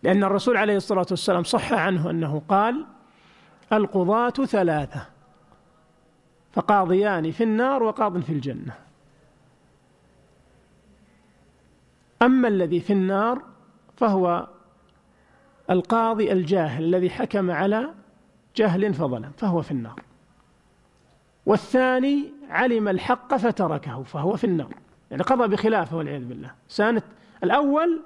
[SPEAKER 2] لأن الرسول عليه الصلاة والسلام صح عنه أنه قال القضاة ثلاثة فقاضيان في النار وقاض في الجنة أما الذي في النار فهو القاضي الجاهل الذي حكم على جهل فظلم فهو في النار والثاني علم الحق فتركه فهو في النار يعني قضى بخلافه والعياذ بالله سانت الأول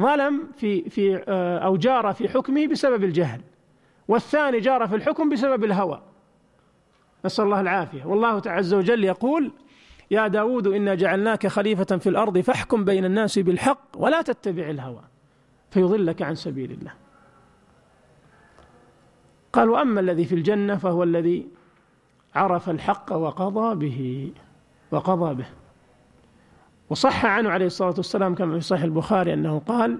[SPEAKER 2] ظلم في في آه، أو جار في حكمه بسبب الجهل والثاني جار في الحكم بسبب الهوى نسأل الله العافية والله عز وجل يقول يا داود إنا جعلناك خليفة في الأرض فاحكم بين الناس بالحق ولا تتبع الهوى فيضلك عن سبيل الله قال وأما الذي في الجنة فهو الذي عرف الحق وقضى به وقضى به وصح عنه عليه الصلاة والسلام كما في صحيح البخاري أنه قال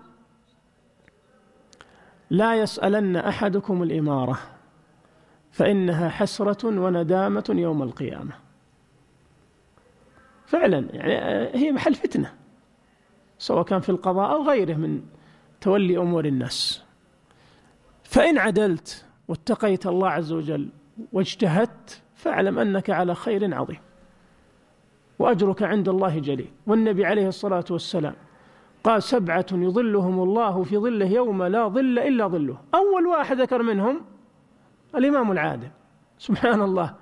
[SPEAKER 2] لا يسألن أحدكم الإمارة فإنها حسرة وندامة يوم القيامة فعلا يعني آه، هي محل فتنة سواء كان في القضاء أو غيره من تولي أمور الناس فإن عدلت واتقيت الله عز وجل واجتهدت فاعلم أنك على خير عظيم وأجرك عند الله جليل والنبي عليه الصلاة والسلام قال سبعة يظلهم الله في ظله يوم لا ظل إلا ظله أول واحد ذكر منهم الإمام العادل سبحان الله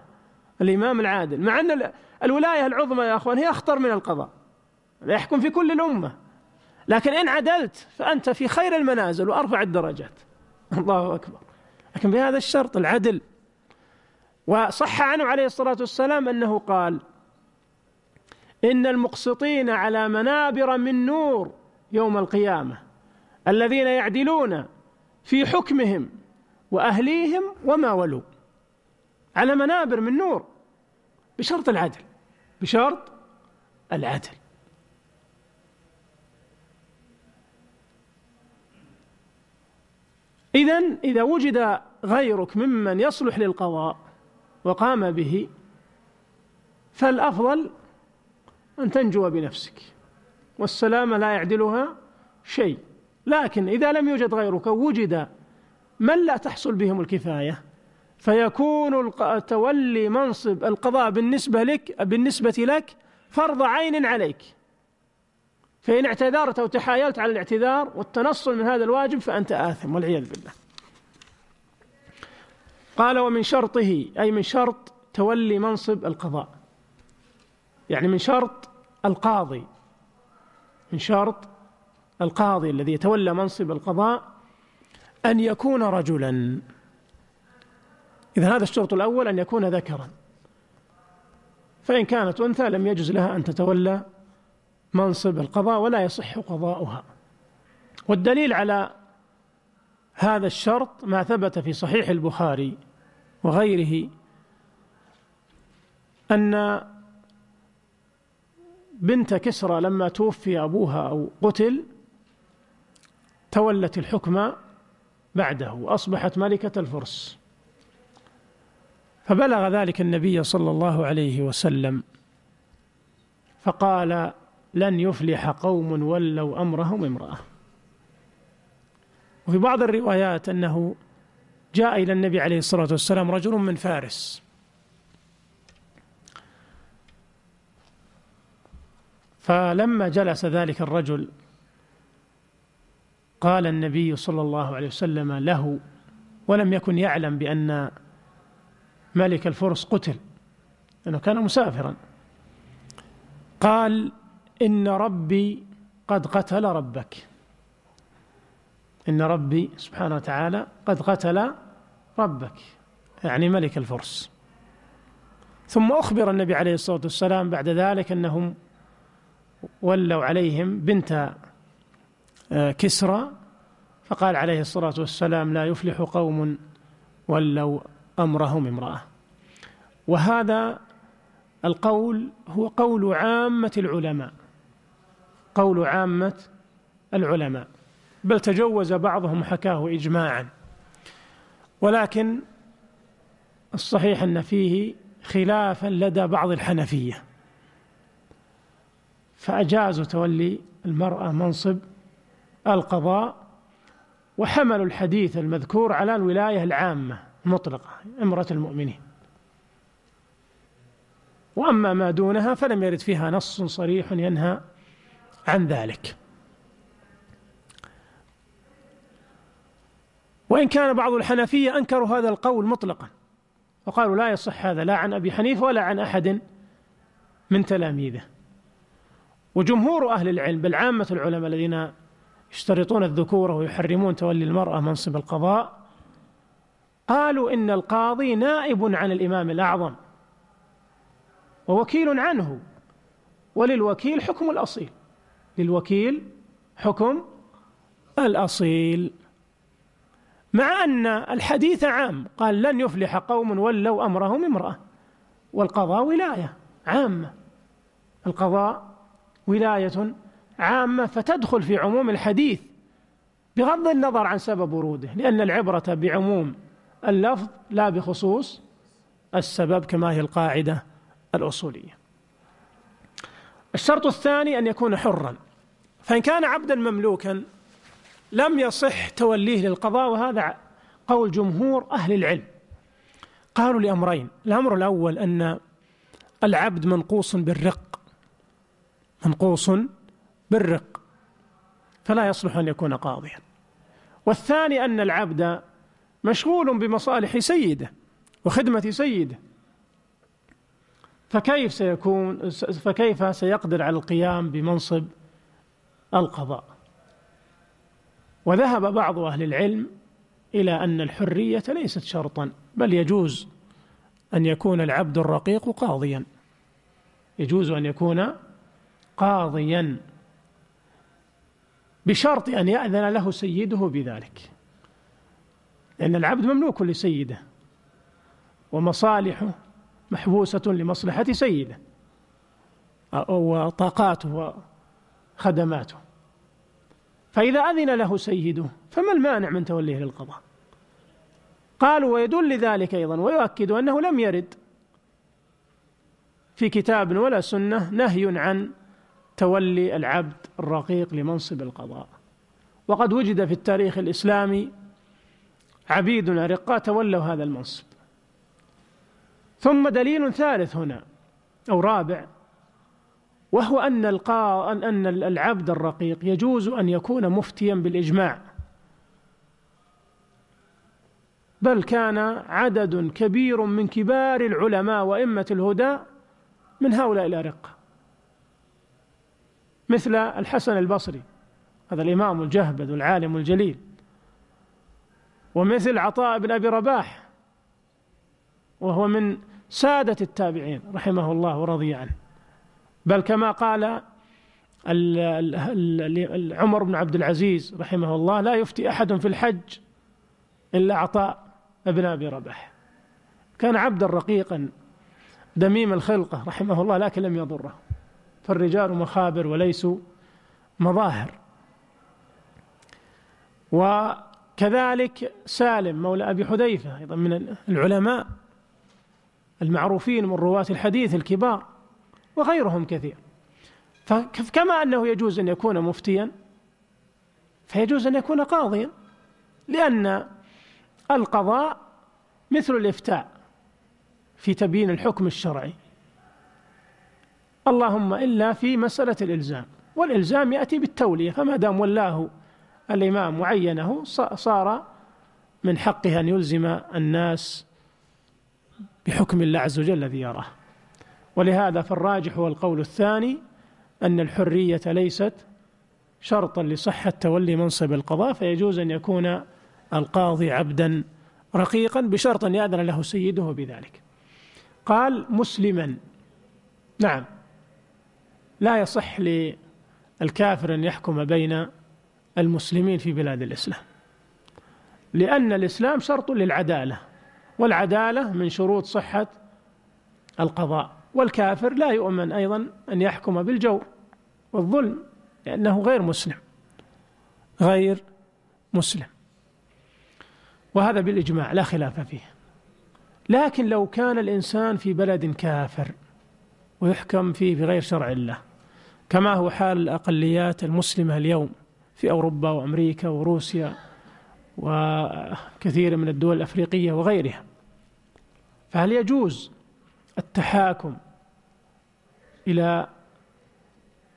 [SPEAKER 2] الإمام العادل مع أن الولاية العظمى يا أخوان هي أخطر من القضاء لا يحكم في كل الأمة لكن إن عدلت فأنت في خير المنازل وأرفع الدرجات الله أكبر لكن بهذا الشرط العدل وصح عنه عليه الصلاة والسلام أنه قال إن المقسطين على منابر من نور يوم القيامه الذين يعدلون في حكمهم واهليهم وما ولوا على منابر من نور بشرط العدل بشرط العدل اذا اذا وجد غيرك ممن يصلح للقضاء وقام به فالافضل ان تنجو بنفسك والسلامة لا يعدلها شيء لكن إذا لم يوجد غيرك وجد من لا تحصل بهم الكفاية فيكون تولي منصب القضاء بالنسبة لك بالنسبة لك فرض عين عليك فإن اعتذرت أو تحايلت على الاعتذار والتنصل من هذا الواجب فأنت آثم والعياذ بالله قال ومن شرطه أي من شرط تولي منصب القضاء يعني من شرط القاضي من شرط القاضي الذي يتولى منصب القضاء أن يكون رجلا إذا هذا الشرط الأول أن يكون ذكرا فإن كانت أنثى لم يجز لها أن تتولى منصب القضاء ولا يصح قضاؤها والدليل على هذا الشرط ما ثبت في صحيح البخاري وغيره أن بنت كسرى لما توفي أبوها أو قتل تولت الحكم بعده وأصبحت ملكة الفرس فبلغ ذلك النبي صلى الله عليه وسلم فقال لن يفلح قوم ولوا امرهم امراه وفي بعض الروايات انه جاء الى النبي عليه الصلاه والسلام رجل من فارس فلما جلس ذلك الرجل قال النبي صلى الله عليه وسلم له ولم يكن يعلم بأن ملك الفرس قتل لأنه كان مسافرا قال إن ربي قد قتل ربك إن ربي سبحانه وتعالى قد قتل ربك يعني ملك الفرس ثم أخبر النبي عليه الصلاة والسلام بعد ذلك أنهم ولوا عليهم بنت آه، كسرى فقال عليه الصلاة والسلام لا يفلح قوم ولوا أمرهم امرأة وهذا القول هو قول عامة العلماء قول عامة العلماء بل تجوز بعضهم حكاه إجماعا ولكن الصحيح أن فيه خلافا لدى بعض الحنفية فأجازوا تولي المرأة منصب القضاء وحملوا الحديث المذكور على الولاية العامة المطلقة امرة المؤمنين وأما ما دونها فلم يرد فيها نص صريح ينهى عن ذلك وإن كان بعض الحنفية أنكروا هذا القول مطلقا وقالوا لا يصح هذا لا عن أبي حنيفة ولا عن أحد من تلاميذه وجمهور أهل العلم بل عامة العلماء الذين يشترطون الذكورة ويحرمون تولي المرأة منصب القضاء قالوا إن القاضي نائب عن الإمام الأعظم ووكيل عنه وللوكيل حكم الأصيل للوكيل حكم الأصيل مع أن الحديث عام قال لن يفلح قوم ولوا أمرهم امرأة والقضاء ولاية عامة القضاء ولاية عامة فتدخل في عموم الحديث بغض النظر عن سبب وروده لأن العبرة بعموم اللفظ لا بخصوص السبب كما هي القاعدة الأصولية الشرط الثاني أن يكون حرا فإن كان عبدا مملوكا لم يصح توليه للقضاء وهذا قول جمهور أهل العلم قالوا لأمرين الأمر الأول أن العبد منقوص بالرق منقوص بالرق فلا يصلح أن يكون قاضيا والثاني أن العبد مشغول بمصالح سيده وخدمة سيده فكيف سيكون فكيف سيقدر على القيام بمنصب القضاء وذهب بعض أهل العلم إلى أن الحرية ليست شرطا بل يجوز أن يكون العبد الرقيق قاضيا يجوز أن يكون قاضيا بشرط أن يأذن له سيده بذلك لأن العبد مملوك لسيده ومصالحه محبوسة لمصلحة سيده وطاقاته وخدماته فإذا أذن له سيده فما المانع من توليه للقضاء قالوا ويدل لذلك أيضا ويؤكد أنه لم يرد في كتاب ولا سنة نهي عن تولي العبد الرقيق لمنصب القضاء وقد وجد في التاريخ الاسلامي عبيد ارقاء تولوا هذا المنصب ثم دليل ثالث هنا او رابع وهو ان ان العبد الرقيق يجوز ان يكون مفتيا بالاجماع بل كان عدد كبير من كبار العلماء وائمه الهدى من هؤلاء الارقه مثل الحسن البصري هذا الإمام الجهبذ والعالم الجليل ومثل عطاء بن أبي رباح وهو من سادة التابعين رحمه الله ورضي عنه بل كما قال عمر بن عبد العزيز رحمه الله لا يفتي أحد في الحج إلا عطاء ابن أبي رباح كان عبدا رقيقا دميم الخلقة رحمه الله لكن لم يضره فالرجال مخابر وليسوا مظاهر وكذلك سالم مولى ابي حذيفه ايضا من العلماء المعروفين من رواه الحديث الكبار وغيرهم كثير فكما انه يجوز ان يكون مفتيا فيجوز ان يكون قاضيا لان القضاء مثل الافتاء في تبيين الحكم الشرعي اللهم إلا في مسألة الإلزام والإلزام يأتي بالتولية فما دام ولاه الإمام وعينه صار من حقه أن يلزم الناس بحكم الله عز وجل الذي يراه ولهذا فالراجح هو القول الثاني أن الحرية ليست شرطا لصحة تولي منصب القضاء فيجوز أن يكون القاضي عبدا رقيقا بشرط أن يأذن له سيده بذلك قال مسلما نعم لا يصح للكافر أن يحكم بين المسلمين في بلاد الإسلام لأن الإسلام شرط للعدالة والعدالة من شروط صحة القضاء والكافر لا يؤمن أيضا أن يحكم بالجور والظلم لأنه غير مسلم غير مسلم وهذا بالإجماع لا خلاف فيه لكن لو كان الإنسان في بلد كافر ويحكم فيه بغير شرع الله كما هو حال الأقليات المسلمة اليوم في أوروبا وأمريكا وروسيا وكثير من الدول الأفريقية وغيرها فهل يجوز التحاكم إلى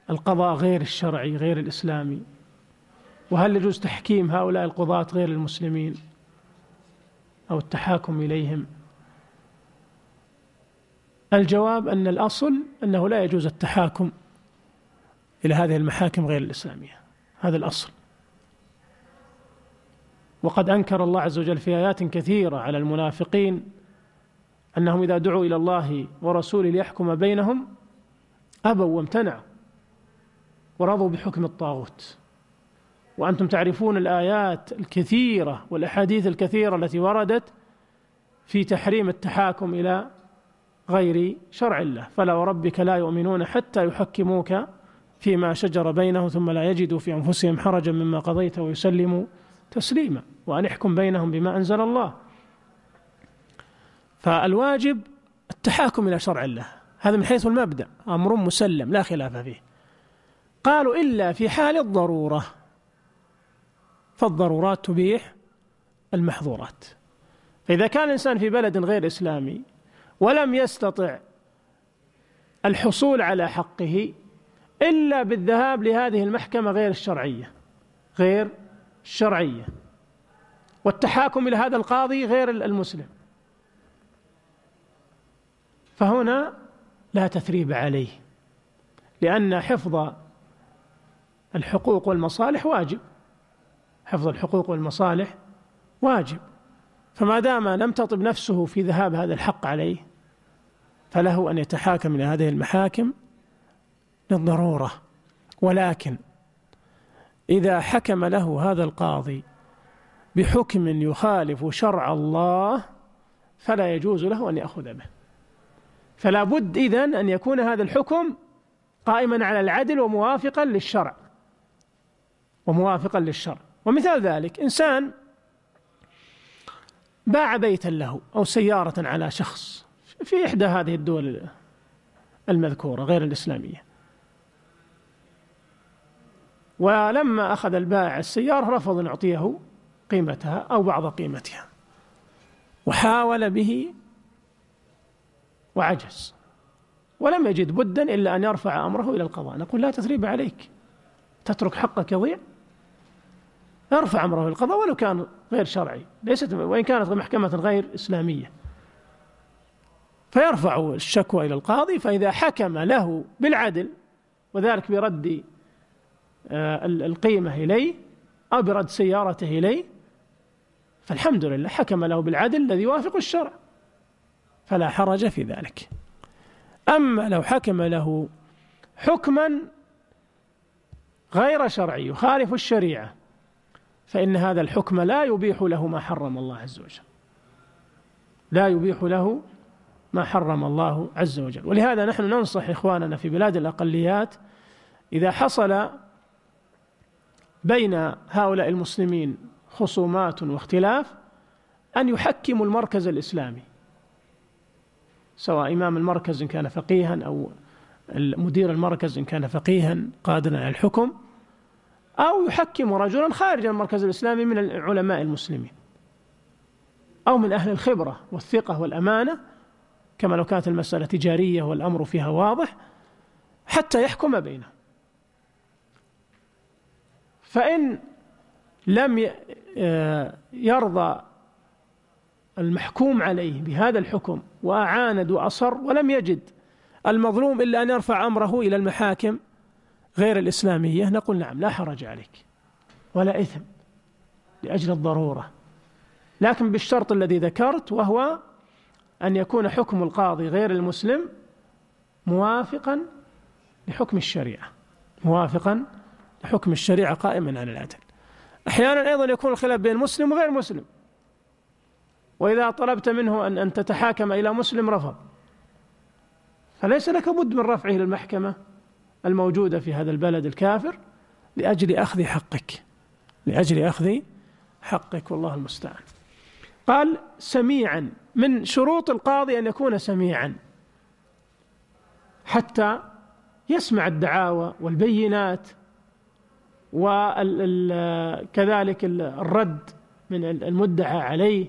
[SPEAKER 2] القضاء غير الشرعي غير الإسلامي وهل يجوز تحكيم هؤلاء القضاة غير المسلمين أو التحاكم إليهم الجواب أن الأصل أنه لا يجوز التحاكم إلى هذه المحاكم غير الإسلامية هذا الأصل وقد أنكر الله عز وجل في آيات كثيرة على المنافقين أنهم إذا دعوا إلى الله ورسوله ليحكم بينهم أبوا وامتنعوا ورضوا بحكم الطاغوت وأنتم تعرفون الآيات الكثيرة والأحاديث الكثيرة التي وردت في تحريم التحاكم إلى غير شرع الله فلا وربك لا يؤمنون حتى يحكموك فيما شجر بينه ثم لا يجدوا في انفسهم حرجا مما قضيت ويسلموا تسليما وان احكم بينهم بما انزل الله فالواجب التحاكم الى شرع الله هذا من حيث المبدا امر مسلم لا خلاف فيه قالوا الا في حال الضروره فالضرورات تبيح المحظورات فاذا كان الانسان في بلد غير اسلامي ولم يستطع الحصول على حقه إلا بالذهاب لهذه المحكمة غير الشرعية غير الشرعية والتحاكم إلى هذا القاضي غير المسلم فهنا لا تثريب عليه لأن حفظ الحقوق والمصالح واجب حفظ الحقوق والمصالح واجب فما دام لم تطب نفسه في ذهاب هذا الحق عليه فله أن يتحاكم إلى هذه المحاكم للضرورة ولكن إذا حكم له هذا القاضي بحكم يخالف شرع الله فلا يجوز له أن يأخذ به فلا بد إذن أن يكون هذا الحكم قائما على العدل وموافقا للشرع وموافقا للشرع ومثال ذلك إنسان باع بيتا له أو سيارة على شخص في إحدى هذه الدول المذكورة غير الإسلامية ولما أخذ البائع السيارة رفض أن يعطيه قيمتها أو بعض قيمتها وحاول به وعجز ولم يجد بدا إلا أن يرفع أمره إلى القضاء نقول لا تثريب عليك تترك حقك يضيع ارفع أمره إلى القضاء ولو كان غير شرعي ليست وإن كانت محكمة غير إسلامية فيرفع الشكوى إلى القاضي فإذا حكم له بالعدل وذلك برد آه، القيمة إليه أبرد سيارته إليه فالحمد لله حكم له بالعدل الذي يوافق الشرع فلا حرج في ذلك أما لو حكم له حكما غير شرعي يخالف الشريعة فإن هذا الحكم لا يبيح له ما حرم الله عز وجل لا يبيح له ما حرم الله عز وجل ولهذا نحن ننصح إخواننا في بلاد الأقليات إذا حصل بين هؤلاء المسلمين خصومات واختلاف أن يحكموا المركز الإسلامي سواء إمام المركز إن كان فقيها أو مدير المركز إن كان فقيها قادرا على الحكم أو يحكم رجلا خارج المركز الإسلامي من العلماء المسلمين أو من أهل الخبرة والثقة والأمانة كما لو كانت المسألة تجارية والأمر فيها واضح حتى يحكم بينهم فإن لم آه، يرضى المحكوم عليه بهذا الحكم وأعاند وأصر ولم يجد المظلوم إلا أن يرفع أمره إلى المحاكم غير الإسلامية نقول نعم لا حرج عليك ولا إثم لأجل الضرورة لكن بالشرط الذي ذكرت وهو أن يكون حكم القاضي غير المسلم موافقا لحكم الشريعة موافقا حكم الشريعة قائما على العدل أحيانا أيضا يكون الخلاف بين مسلم وغير مسلم وإذا طلبت منه أن أن تتحاكم إلى مسلم رفض فليس لك بد من رفعه للمحكمة الموجودة في هذا البلد الكافر لأجل أخذ حقك لأجل أخذ حقك والله المستعان قال سميعا من شروط القاضي أن يكون سميعا حتى يسمع الدعاوى والبينات وكذلك الرد من المدعى عليه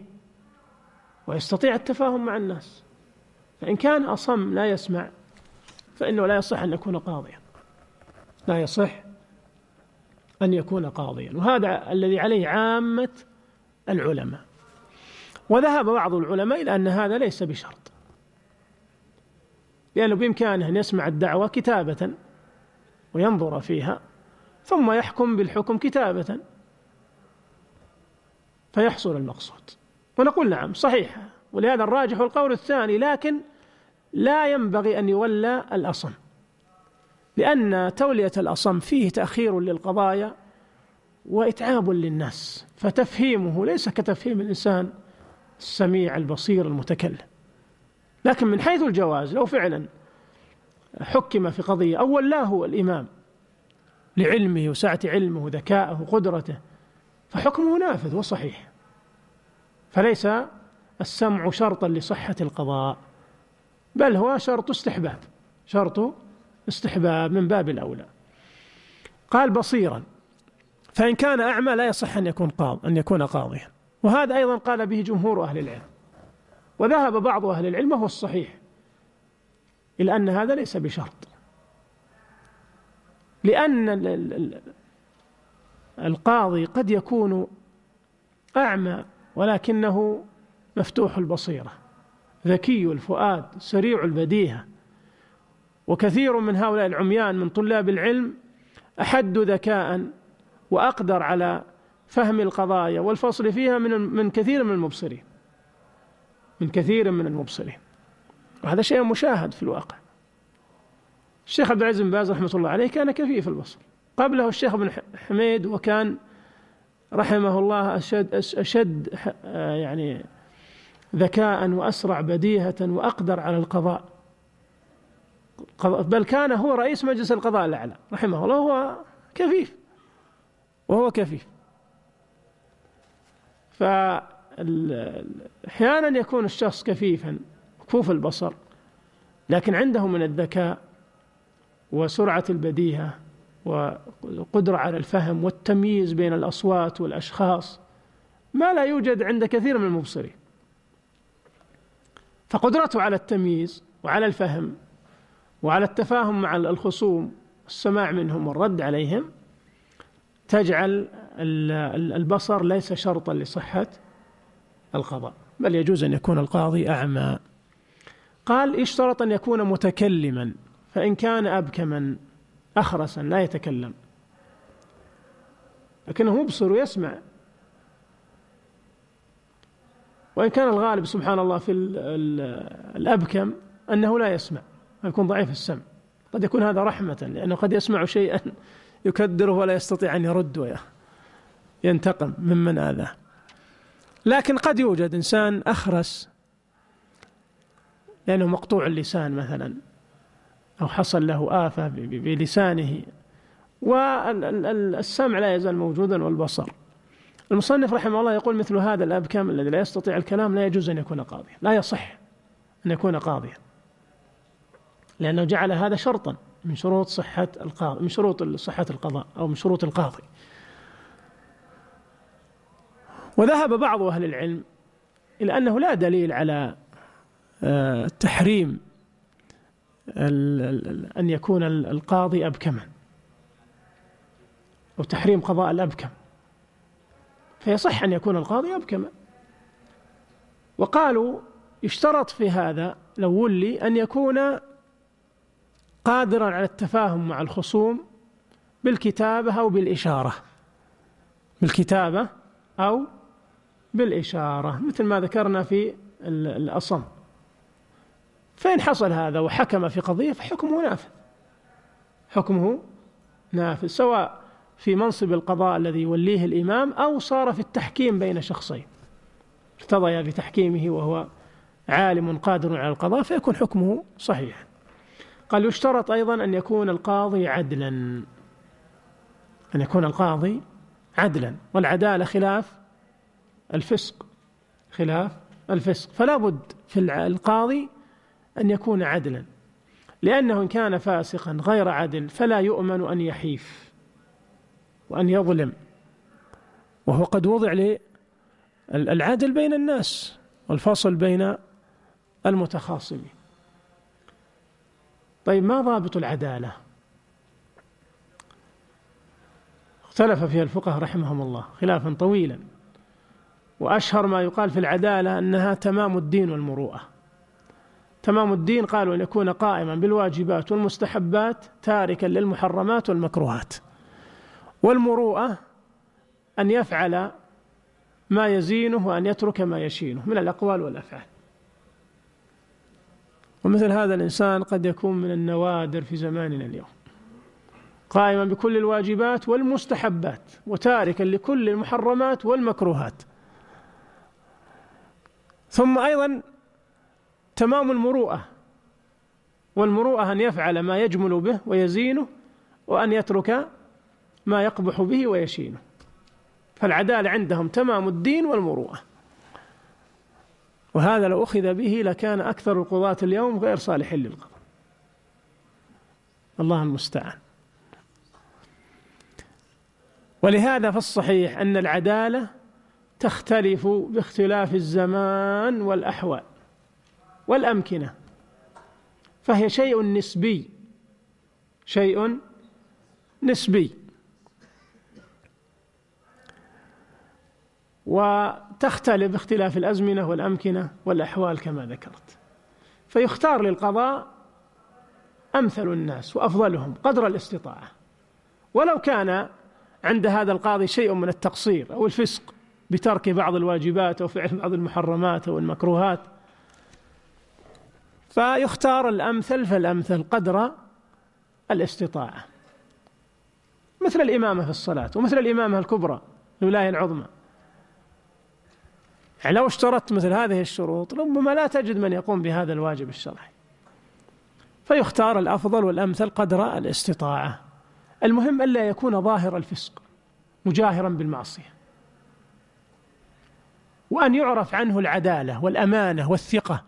[SPEAKER 2] ويستطيع التفاهم مع الناس فإن كان أصم لا يسمع فإنه لا يصح أن يكون قاضيا لا يصح أن يكون قاضيا وهذا الذي عليه عامة العلماء وذهب بعض العلماء إلى أن هذا ليس بشرط لأنه بإمكانه أن يسمع الدعوة كتابة وينظر فيها ثم يحكم بالحكم كتابة فيحصل المقصود ونقول نعم صحيح ولهذا الراجح القول الثاني لكن لا ينبغي أن يولى الأصم لأن تولية الأصم فيه تأخير للقضايا وإتعاب للناس فتفهيمه ليس كتفهيم الإنسان السميع البصير المتكلم لكن من حيث الجواز لو فعلا حكم في قضية أو هو الإمام لعلمه وسعة علمه وذكائه وقدرته فحكمه نافذ وصحيح فليس السمع شرطا لصحة القضاء بل هو شرط استحباب شرط استحباب من باب الأولى قال بصيرا فإن كان أعمى لا يصح أن يكون قاض أن يكون قاضيا وهذا أيضا قال به جمهور أهل العلم وذهب بعض أهل العلم وهو الصحيح إلى أن هذا ليس بشرط لأن القاضي قد يكون أعمى ولكنه مفتوح البصيرة ذكي الفؤاد سريع البديهة وكثير من هؤلاء العميان من طلاب العلم أحد ذكاء وأقدر على فهم القضايا والفصل فيها من من كثير من المبصرين من كثير من المبصرين وهذا شيء مشاهد في الواقع الشيخ عبد العزيز بن باز رحمه الله عليه كان كفيف البصر قبله الشيخ ابن حميد وكان رحمه الله اشد اشد آه، يعني ذكاء واسرع بديهه واقدر على القضاء بل كان هو رئيس مجلس القضاء الاعلى رحمه الله هو كفيف وهو كفيف فاحيانا يكون الشخص كفيفا كفوف البصر لكن عنده من الذكاء وسرعه البديهه وقدره على الفهم والتمييز بين الاصوات والاشخاص ما لا يوجد عند كثير من المبصرين فقدرته على التمييز وعلى الفهم وعلى التفاهم مع الخصوم السماع منهم والرد عليهم تجعل البصر ليس شرطا لصحة القضاء بل يجوز أن يكون القاضي أعمى قال اشترط أن يكون متكلما فإن كان أبكما أخرسا لا يتكلم لكنه مبصر ويسمع وإن كان الغالب سبحان الله في الأبكم أنه لا يسمع يكون ضعيف السمع قد يكون هذا رحمة لأنه قد يسمع شيئا يكدره ولا يستطيع أن يرد وينتقم ممن آذاه لكن قد يوجد إنسان أخرس لأنه مقطوع اللسان مثلا أو حصل له آفة بلسانه والسمع لا يزال موجودا والبصر المصنف رحمه الله يقول مثل هذا الأب كامل الذي لا يستطيع الكلام لا يجوز أن يكون قاضيا لا يصح أن يكون قاضيا لأنه جعل هذا شرطا من شروط صحة القاضي من شروط صحة القضاء أو من شروط القاضي وذهب بعض أهل العلم إلى أنه لا دليل على آه، تحريم أن يكون القاضي أبكما أو تحريم قضاء الأبكم فيصح أن يكون القاضي أبكما وقالوا يشترط في هذا لو ولي أن يكون قادرا على التفاهم مع الخصوم بالكتابة أو بالإشارة بالكتابة أو بالإشارة مثل ما ذكرنا في الأصم فإن حصل هذا وحكم في قضية فحكمه نافذ حكمه نافذ سواء في منصب القضاء الذي يوليه الإمام أو صار في التحكيم بين شخصين ارتضي بتحكيمه وهو عالم قادر على القضاء فيكون حكمه صحيحا قال يشترط أيضا أن يكون القاضي عدلا أن يكون القاضي عدلا والعدالة خلاف الفسق خلاف الفسق فلا بد في القاضي أن يكون عدلا لأنه إن كان فاسقا غير عدل فلا يؤمن أن يحيف وأن يظلم وهو قد وضع للعدل بين الناس والفصل بين المتخاصمين طيب ما ضابط العدالة اختلف فيها الفقهاء رحمهم الله خلافا طويلا وأشهر ما يقال في العدالة أنها تمام الدين والمروءة تمام الدين قالوا أن يكون قائما بالواجبات والمستحبات تاركا للمحرمات والمكروهات والمروءة أن يفعل ما يزينه وأن يترك ما يشينه من الأقوال والأفعال ومثل هذا الإنسان قد يكون من النوادر في زماننا اليوم قائما بكل الواجبات والمستحبات وتاركا لكل المحرمات والمكروهات ثم أيضا تمام المروءة والمروءة أن يفعل ما يجمل به ويزينه وأن يترك ما يقبح به ويشينه فالعدالة عندهم تمام الدين والمروءة وهذا لو أخذ به لكان أكثر القضاة اليوم غير صالحين للقضاء الله المستعان ولهذا في الصحيح أن العدالة تختلف باختلاف الزمان والأحوال والأمكنة فهي شيء نسبي شيء نسبي وتختلف باختلاف الأزمنة والأمكنة والأحوال كما ذكرت فيختار للقضاء أمثل الناس وأفضلهم قدر الاستطاعة ولو كان عند هذا القاضي شيء من التقصير أو الفسق بترك بعض الواجبات أو فعل بعض المحرمات أو المكروهات فيختار الأمثل فالأمثل قدر الاستطاعة مثل الإمامة في الصلاة ومثل الإمامة الكبرى الولاية العظمى يعني لو اشترطت مثل هذه الشروط ربما لا تجد من يقوم بهذا الواجب الشرعي فيختار الافضل والامثل قدر الاستطاعه المهم الا يكون ظاهر الفسق مجاهرا بالمعصيه وان يعرف عنه العداله والامانه والثقه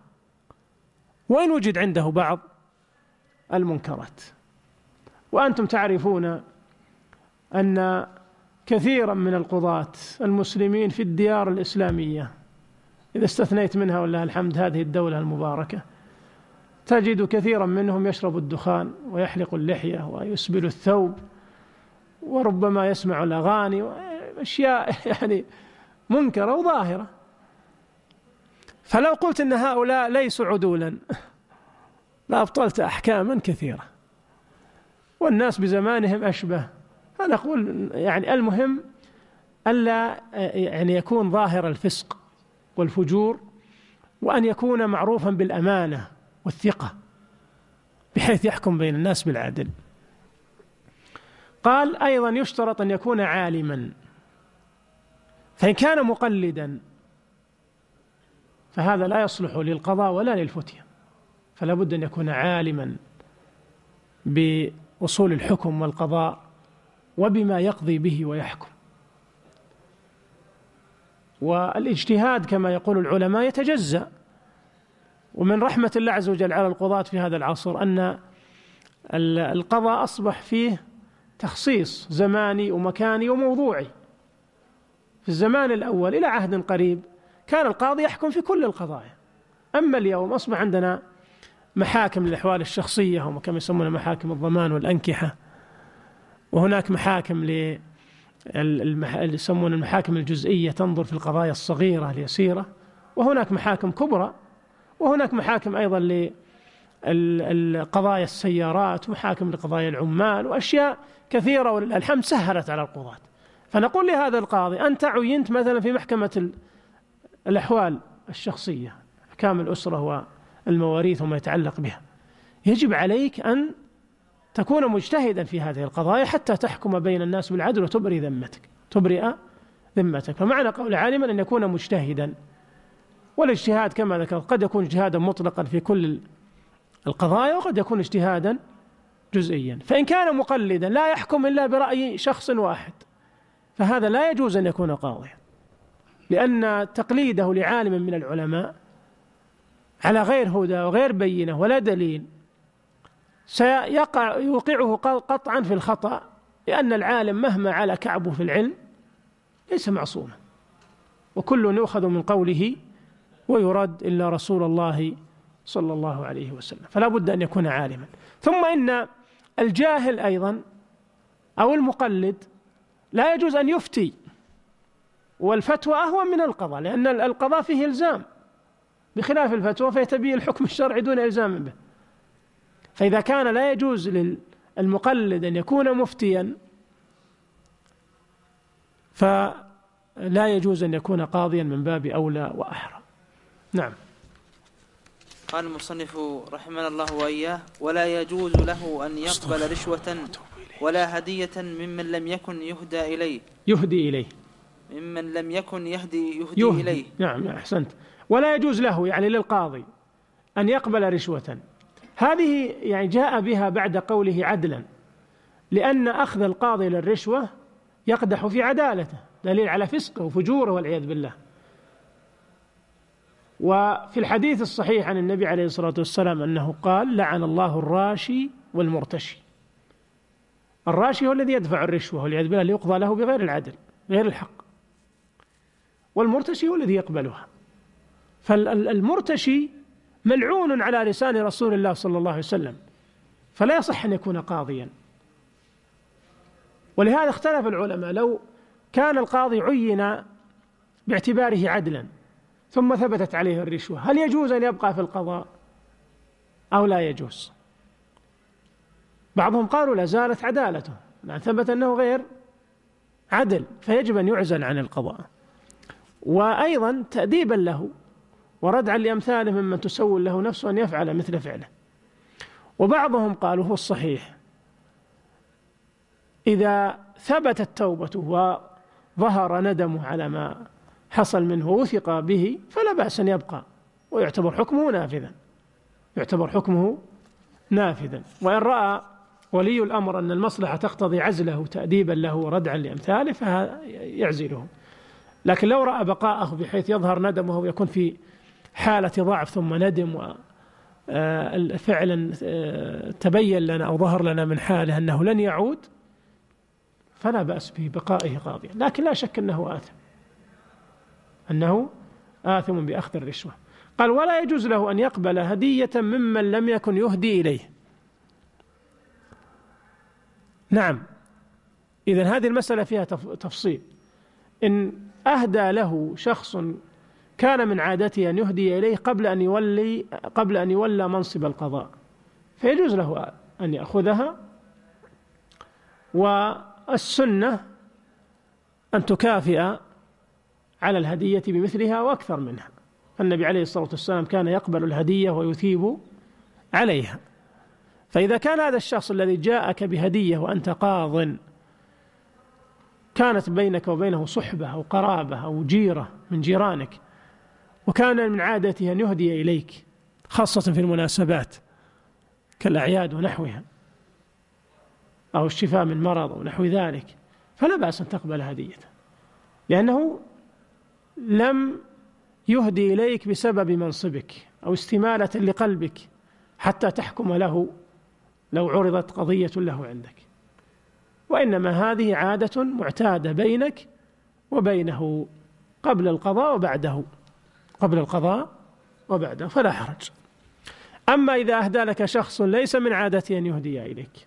[SPEAKER 2] وإن وجد عنده بعض المنكرات وأنتم تعرفون أن كثيرا من القضاة المسلمين في الديار الإسلامية إذا استثنيت منها والله الحمد هذه الدولة المباركة تجد كثيرا منهم يشرب الدخان ويحلق اللحية ويسبل الثوب وربما يسمع الأغاني أشياء (laughs) يعني منكرة وظاهرة فلو قلت أن هؤلاء ليسوا عدولا لأبطلت أحكاما كثيرة والناس بزمانهم أشبه أنا أقول يعني المهم ألا يعني يكون ظاهر الفسق والفجور وأن يكون معروفا بالأمانة والثقة بحيث يحكم بين الناس بالعدل قال أيضا يشترط أن يكون عالما فإن كان مقلدا فهذا لا يصلح للقضاء ولا للفتية فلا بد أن يكون عالما بأصول الحكم والقضاء وبما يقضي به ويحكم والاجتهاد كما يقول العلماء يتجزأ ومن رحمة الله عز وجل على القضاة في هذا العصر أن القضاء أصبح فيه تخصيص زماني ومكاني وموضوعي في الزمان الأول إلى عهد قريب كان القاضي يحكم في كل القضايا أما اليوم أصبح عندنا محاكم للأحوال الشخصية هم كما يسمونها محاكم الضمان والأنكحة وهناك محاكم ل اللي يسمون المحاكم الجزئية تنظر في القضايا الصغيرة اليسيرة وهناك محاكم كبرى وهناك محاكم أيضا لقضايا السيارات ومحاكم لقضايا العمال وأشياء كثيرة والحمد سهلت على القضاة فنقول لهذا القاضي أنت عينت مثلا في محكمة الأحوال الشخصية أحكام الأسرة والمواريث وما يتعلق بها يجب عليك أن تكون مجتهدا في هذه القضايا حتى تحكم بين الناس بالعدل وتبري ذمتك تبرئ ذمتك فمعنى قول عالما أن يكون مجتهدا والاجتهاد كما ذكرت قد يكون اجتهادا مطلقا في كل القضايا وقد يكون اجتهادا جزئيا فإن كان مقلدا لا يحكم إلا برأي شخص واحد فهذا لا يجوز أن يكون قاضيا لأن تقليده لعالم من العلماء على غير هدى وغير بينة ولا دليل سيقع يوقعه قطعا في الخطأ لأن العالم مهما على كعبه في العلم ليس معصوما وكل يؤخذ من قوله ويرد إلا رسول الله صلى الله عليه وسلم فلا بد أن يكون عالما ثم إن الجاهل أيضا أو المقلد لا يجوز أن يفتي والفتوى أهون من القضاء لأن القضاء فيه إلزام بخلاف الفتوى فيتبيه الحكم الشرعي دون إلزام به فإذا كان لا يجوز للمقلد أن يكون مفتيا فلا يجوز أن يكون قاضيا من باب أولى وأحرى نعم
[SPEAKER 1] قال المصنف رحمنا الله وإياه ولا يجوز له أن يقبل رشوة ولا هدية ممن لم يكن يهدى إليه يهدي إليه ممن لم يكن يهدي يهدي, يهدي إليه نعم أحسنت
[SPEAKER 2] ولا يجوز له يعني للقاضي أن يقبل رشوة هذه يعني جاء بها بعد قوله عدلا لأن أخذ القاضي للرشوة يقدح في عدالته دليل على فسقه وفجوره والعياذ بالله وفي الحديث الصحيح عن النبي عليه الصلاة والسلام أنه قال لعن الله الراشي والمرتشي الراشي هو الذي يدفع الرشوة والعياذ بالله ليقضى له بغير العدل غير الحق والمرتشي هو الذي يقبلها فالمرتشي ملعون على لسان رسول الله صلى الله عليه وسلم فلا يصح ان يكون قاضيا ولهذا اختلف العلماء لو كان القاضي عين باعتباره عدلا ثم ثبتت عليه الرشوه هل يجوز ان يبقى في القضاء او لا يجوز بعضهم قالوا لا زالت عدالته لان ثبت انه غير عدل فيجب ان يعزل عن القضاء وايضا تاديبا له وردعا لامثاله ممن تسول له نفسه ان يفعل مثل فعله وبعضهم قالوا هو الصحيح اذا ثبتت توبته وظهر ندمه على ما حصل منه وثق به فلا باس ان يبقى ويعتبر حكمه نافذا يعتبر حكمه نافذا وان راى ولي الامر ان المصلحه تقتضي عزله تاديبا له وردعا لامثاله فهذا يعزله لكن لو رأى بقاءه بحيث يظهر ندمه ويكون في حالة ضعف ثم ندم و آه، فعلا آه، تبين لنا أو ظهر لنا من حاله أنه لن يعود فلا بأس ببقائه قاضيا لكن لا شك أنه آثم أنه آثم بأخذ الرشوة قال ولا يجوز له أن يقبل هدية ممن لم يكن يهدي إليه نعم إذا هذه المسألة فيها تفصيل إن أهدى له شخص كان من عادته أن يهدي إليه قبل أن يولي قبل أن يولى منصب القضاء فيجوز له أن يأخذها والسنة أن تكافئ على الهدية بمثلها وأكثر منها النبي عليه الصلاة والسلام كان يقبل الهدية ويثيب عليها فإذا كان هذا الشخص الذي جاءك بهدية وأنت قاضٍ كانت بينك وبينه صحبة أو قرابة أو جيرة من جيرانك وكان من عادته أن يهدي إليك خاصة في المناسبات كالأعياد ونحوها أو الشفاء من مرض أو نحو ذلك فلا بأس أن تقبل هديته لأنه لم يهدي إليك بسبب منصبك أو استمالة لقلبك حتى تحكم له لو عرضت قضية له عندك وانما هذه عاده معتاده بينك وبينه قبل القضاء وبعده قبل القضاء وبعده فلا حرج اما اذا اهدى لك شخص ليس من عادته ان يهدي اليك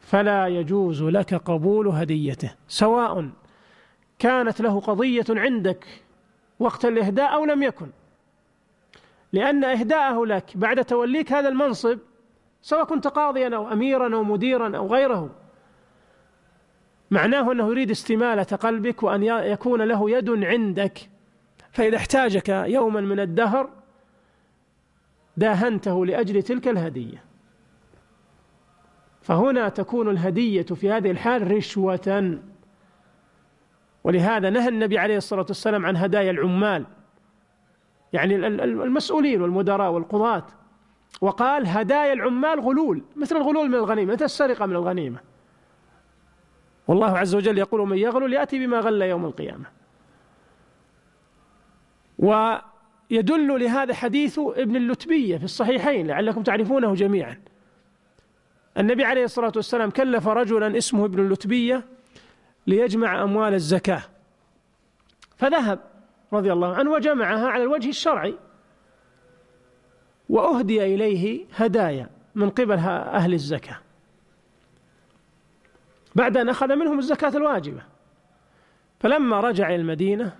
[SPEAKER 2] فلا يجوز لك قبول هديته سواء كانت له قضيه عندك وقت الاهداء او لم يكن لأن إهداءه لك بعد توليك هذا المنصب سواء كنت قاضيا أو أميرا أو مديرا أو غيره معناه أنه يريد استمالة قلبك وأن يكون له يد عندك فإذا احتاجك يوما من الدهر داهنته لأجل تلك الهدية فهنا تكون الهدية في هذه الحال رشوة ولهذا نهى النبي عليه الصلاة والسلام عن هدايا العمال يعني المسؤولين والمدراء والقضاة وقال هدايا العمال غلول مثل الغلول من الغنيمة مثل السرقة من الغنيمة والله عز وجل يقول من يغلل يأتي بما غل يوم القيامة ويدل لهذا حديث ابن اللتبية في الصحيحين لعلكم تعرفونه جميعا النبي عليه الصلاة والسلام كلف رجلا اسمه ابن اللتبية ليجمع أموال الزكاة فذهب رضي الله عنه وجمعها على الوجه الشرعي وأهدي إليه هدايا من قبل أهل الزكاة بعد أن أخذ منهم الزكاة الواجبة فلما رجع إلى المدينة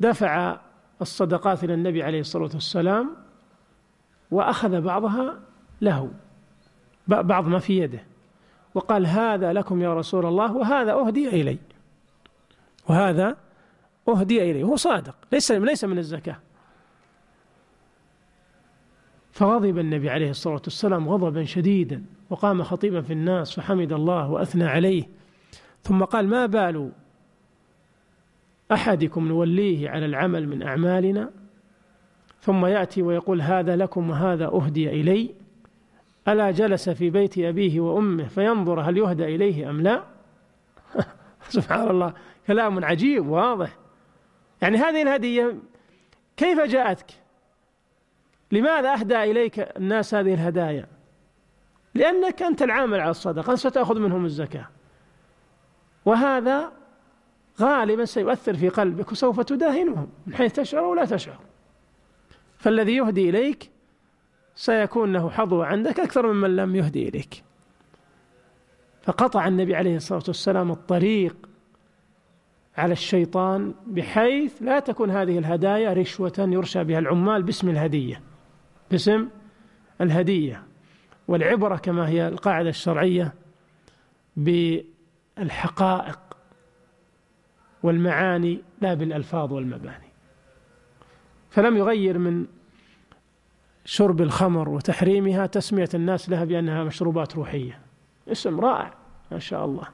[SPEAKER 2] دفع الصدقات إلى النبي عليه الصلاة والسلام وأخذ بعضها له بعض ما في يده وقال هذا لكم يا رسول الله وهذا أهدي إلي وهذا أهدي إلي هو صادق ليس ليس من الزكاة فغضب النبي عليه الصلاة والسلام غضبا شديدا وقام خطيبا في الناس فحمد الله وأثنى عليه ثم قال ما بال أحدكم نوليه على العمل من أعمالنا ثم يأتي ويقول هذا لكم وهذا أهدي إلي ألا جلس في بيت أبيه وأمه فينظر هل يهدى إليه أم لا (laughs) سبحان الله كلام عجيب واضح يعني هذه الهدية كيف جاءتك لماذا أهدى إليك الناس هذه الهدايا لأنك أنت العامل على الصدقة أنت ستأخذ منهم الزكاة وهذا غالبا سيؤثر في قلبك وسوف تداهنهم من حيث تشعر أو لا تشعر فالذي يهدي إليك سيكون له حظوة عندك أكثر ممن لم يهدي إليك فقطع النبي عليه الصلاة والسلام الطريق على الشيطان بحيث لا تكون هذه الهدايا رشوة يرشى بها العمال باسم الهدية باسم الهدية والعبرة كما هي القاعدة الشرعية بالحقائق والمعاني لا بالألفاظ والمباني فلم يغير من شرب الخمر وتحريمها تسمية الناس لها بأنها مشروبات روحية اسم رائع ما شاء الله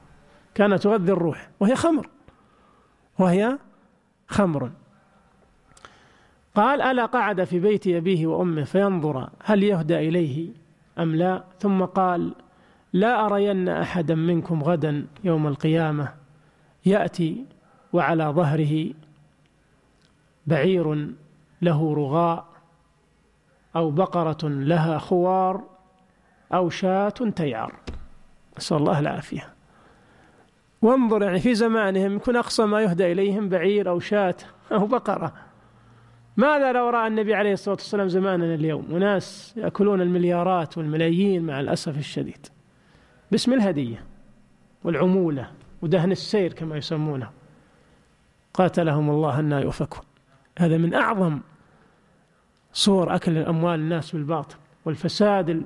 [SPEAKER 2] كانت تغذي الروح وهي خمر وهي خمر قال ألا قعد في بيت أبيه وأمه فينظر هل يهدى إليه أم لا ثم قال لا أرين أحدا منكم غدا يوم القيامة يأتي وعلى ظهره بعير له رغاء أو بقرة لها خوار أو شاة تيعر نسأل الله العافية وانظر يعني في زمانهم يكون أقصى ما يهدى إليهم بعير أو شاة أو بقرة ماذا لو راى النبي عليه الصلاه والسلام زماننا اليوم وناس ياكلون المليارات والملايين مع الاسف الشديد باسم الهديه والعموله ودهن السير كما يسمونه قاتلهم الله أن يؤفكون هذا من أعظم صور أكل الأموال الناس بالباطل والفساد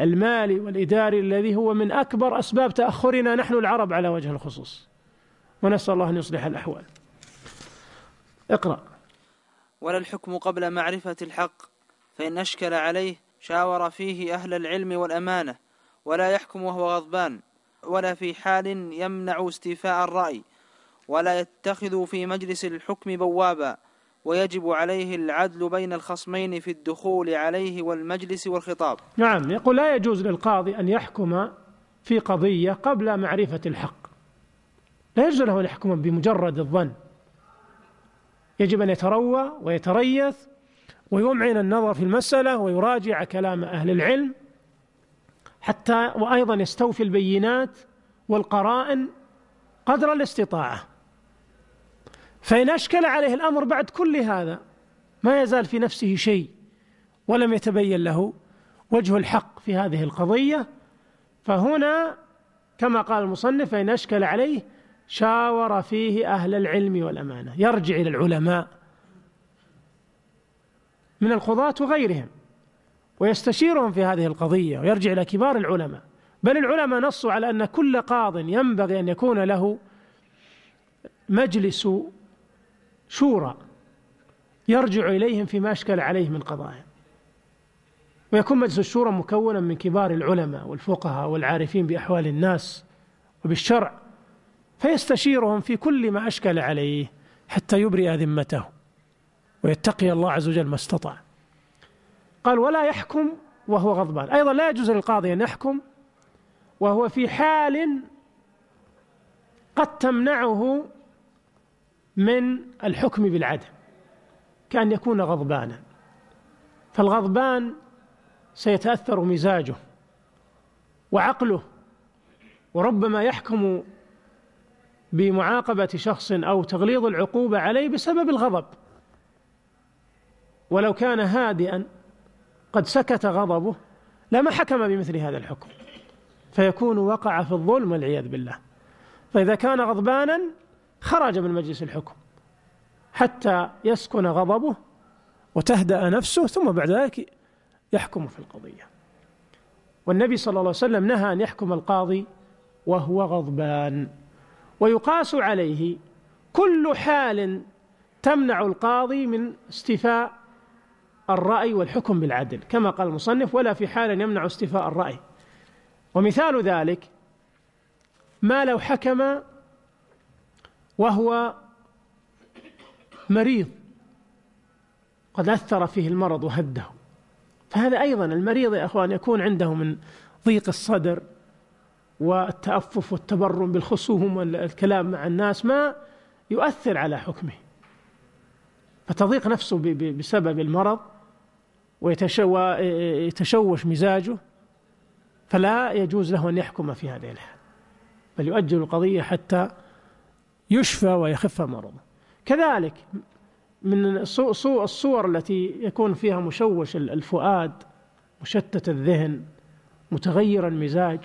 [SPEAKER 2] المالي والإداري الذي هو من أكبر أسباب تأخرنا نحن العرب على وجه الخصوص ونسأل الله أن يصلح الأحوال اقرأ
[SPEAKER 1] ولا الحكم قبل معرفة الحق فإن أشكل عليه شاور فيه أهل العلم والأمانة ولا يحكم وهو غضبان ولا في حال يمنع استيفاء الرأي ولا يتخذ في مجلس الحكم بوابا ويجب عليه العدل بين الخصمين في الدخول عليه والمجلس والخطاب
[SPEAKER 2] نعم يقول لا يجوز للقاضي أن يحكم في قضية قبل معرفة الحق لا يجوز له أن يحكم بمجرد الظن يجب أن يتروى ويتريث ويمعن النظر في المسألة ويراجع كلام أهل العلم حتى وأيضا يستوفي البينات والقرائن قدر الاستطاعة فإن أشكل عليه الأمر بعد كل هذا ما يزال في نفسه شيء ولم يتبين له وجه الحق في هذه القضية فهنا كما قال المصنف فإن أشكل عليه شاور فيه أهل العلم والأمانة يرجع إلى العلماء من القضاة وغيرهم ويستشيرهم في هذه القضية ويرجع إلى كبار العلماء بل العلماء نصوا على أن كل قاض ينبغي أن يكون له مجلس شورى يرجع إليهم فيما أشكل عليه من قضايا ويكون مجلس الشورى مكونا من كبار العلماء والفقهاء والعارفين بأحوال الناس وبالشرع فيستشيرهم في كل ما أشكل عليه حتى يبرئ ذمته ويتقي الله عز وجل ما استطاع قال ولا يحكم وهو غضبان أيضا لا يجوز للقاضي أن يحكم وهو في حال قد تمنعه من الحكم بالعدل كأن يكون غضبانا فالغضبان سيتأثر مزاجه وعقله وربما يحكم بمعاقبة شخص أو تغليظ العقوبة عليه بسبب الغضب ولو كان هادئا قد سكت غضبه لما حكم بمثل هذا الحكم فيكون وقع في الظلم والعياذ بالله فإذا كان غضبانا خرج من مجلس الحكم حتى يسكن غضبه وتهدأ نفسه ثم بعد ذلك يحكم في القضية والنبي صلى الله عليه وسلم نهى أن يحكم القاضي وهو غضبان ويقاس عليه كل حال تمنع القاضي من استفاء الرأي والحكم بالعدل كما قال المصنف ولا في حال يمنع استفاء الرأي ومثال ذلك ما لو حكم وهو مريض قد أثر فيه المرض وهده فهذا أيضا المريض يا أخوان يكون عنده من ضيق الصدر والتأفف والتبرم بالخصوم والكلام مع الناس ما يؤثر على حكمه فتضيق نفسه بسبب المرض ويتشوش مزاجه فلا يجوز له أن يحكم في هذه الحال بل يؤجل القضية حتى يشفى ويخف مرضه كذلك من الصور التي يكون فيها مشوش الفؤاد مشتت الذهن متغير المزاج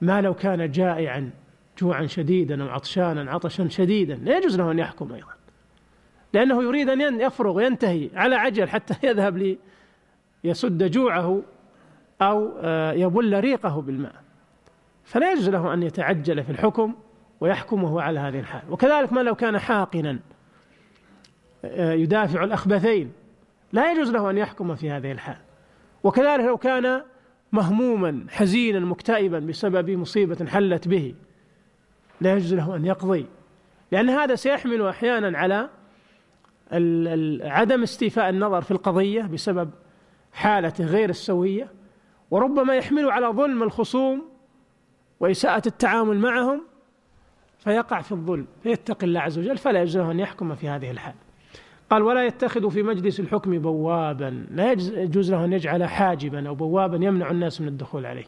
[SPEAKER 2] ما لو كان جائعا جوعا شديدا أو عطشانا عطشا شديدا لا يجوز له أن يحكم أيضا لأنه يريد أن يفرغ وينتهي على عجل حتى يذهب ليسد جوعه أو آه، يبل ريقه بالماء فلا يجوز له أن يتعجل في الحكم ويحكمه على هذه الحال وكذلك ما لو كان حاقنا آه، يدافع الأخبثين لا يجوز له أن يحكم في هذه الحال وكذلك لو كان مهموما حزينا مكتئبا بسبب مصيبة حلت به لا يجوز له أن يقضي لأن هذا سيحمل أحيانا على عدم استيفاء النظر في القضية بسبب حالته غير السوية وربما يحمل على ظلم الخصوم وإساءة التعامل معهم فيقع في الظلم فيتقي الله عز وجل فلا يجوز له أن يحكم في هذه الحال قال ولا يتخذ في مجلس الحكم بوابا لا يجوز له أن يجعل حاجبا أو بوابا يمنع الناس من الدخول عليه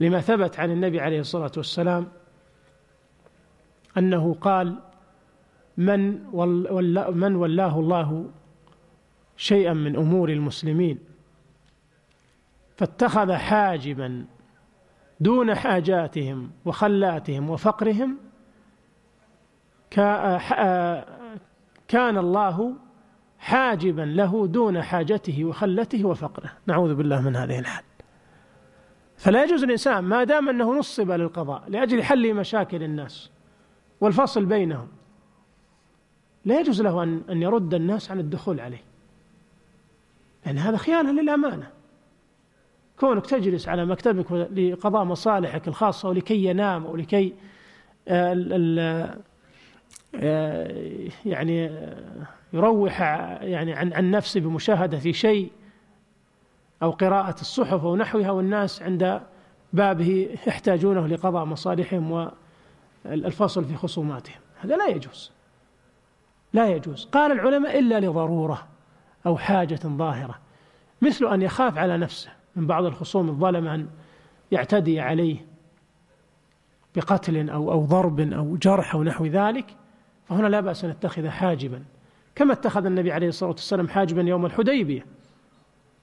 [SPEAKER 2] لما ثبت عن النبي عليه الصلاة والسلام أنه قال من, ولا من ولاه الله شيئا من أمور المسلمين فاتخذ حاجبا دون حاجاتهم وخلاتهم وفقرهم كان الله حاجبا له دون حاجته وخلته وفقره نعوذ بالله من هذه الحال فلا يجوز الإنسان ما دام أنه نصب للقضاء لأجل حل مشاكل الناس والفصل بينهم لا يجوز له أن أن يرد الناس عن الدخول عليه لأن هذا خيانة للأمانة كونك تجلس على مكتبك لقضاء مصالحك الخاصة ولكي ينام ولكي آه، يعني آه، يروح آه، يعني عن عن نفسه بمشاهدة شيء أو قراءة الصحف أو نحوها والناس عند بابه يحتاجونه لقضاء مصالحهم والفصل في خصوماتهم هذا لا يجوز لا يجوز قال العلماء إلا لضرورة أو حاجة ظاهرة مثل أن يخاف على نفسه من بعض الخصوم الظلم أن يعتدي عليه بقتل أو أو ضرب أو جرح أو نحو ذلك فهنا لا بأس أن نتخذ حاجبا كما اتخذ النبي عليه الصلاة والسلام حاجبا يوم الحديبية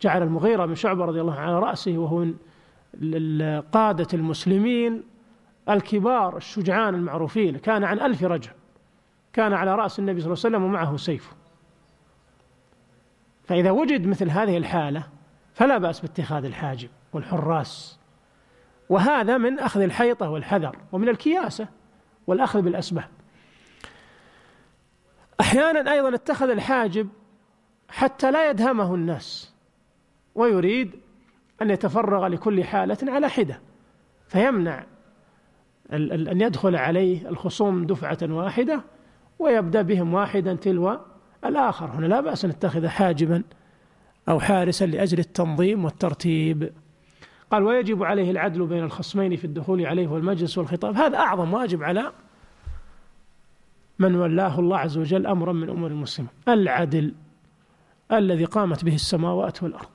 [SPEAKER 2] جعل المغيرة بن شعبة رضي الله عنه على رأسه وهو من قادة المسلمين الكبار الشجعان المعروفين كان عن ألف رجل كان على رأس النبي صلى الله عليه وسلم ومعه سيفه فإذا وجد مثل هذه الحالة فلا بأس باتخاذ الحاجب والحراس وهذا من أخذ الحيطة والحذر ومن الكياسة والأخذ بالأسباب أحيانا أيضا اتخذ الحاجب حتى لا يدهمه الناس ويريد أن يتفرغ لكل حالة على حدة فيمنع أن يدخل عليه الخصوم دفعة واحدة ويبدأ بهم واحدا تلو الآخر هنا لا بأس أن نتخذ حاجبا أو حارسا لأجل التنظيم والترتيب قال ويجب عليه العدل بين الخصمين في الدخول عليه والمجلس والخطاب هذا أعظم واجب على من ولاه الله عز وجل أمرا من أمور المسلمين العدل الذي قامت به السماوات والأرض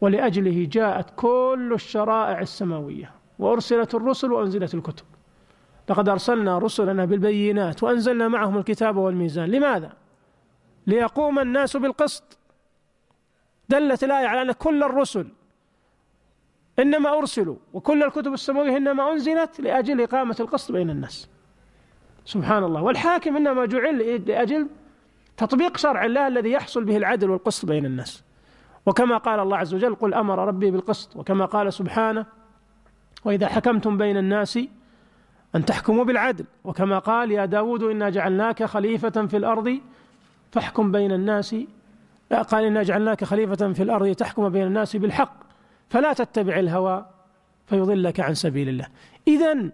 [SPEAKER 2] ولأجله جاءت كل الشرائع السماوية وأرسلت الرسل وأنزلت الكتب لقد أرسلنا رسلنا بالبينات وأنزلنا معهم الكتاب والميزان لماذا؟ ليقوم الناس بالقسط دلت الآية على أن كل الرسل إنما أرسلوا وكل الكتب السماوية إنما أنزلت لأجل إقامة القسط بين الناس سبحان الله والحاكم إنما جعل لأجل تطبيق شرع الله الذي يحصل به العدل والقسط بين الناس وكما قال الله عز وجل قل أمر ربي بالقسط وكما قال سبحانه وإذا حكمتم بين الناس أن تحكموا بالعدل وكما قال يا داود إنا جعلناك خليفة في الأرض فاحكم بين الناس قال إنا جعلناك خليفة في الأرض تحكم بين الناس بالحق فلا تتبع الهوى فيضلك عن سبيل الله إذا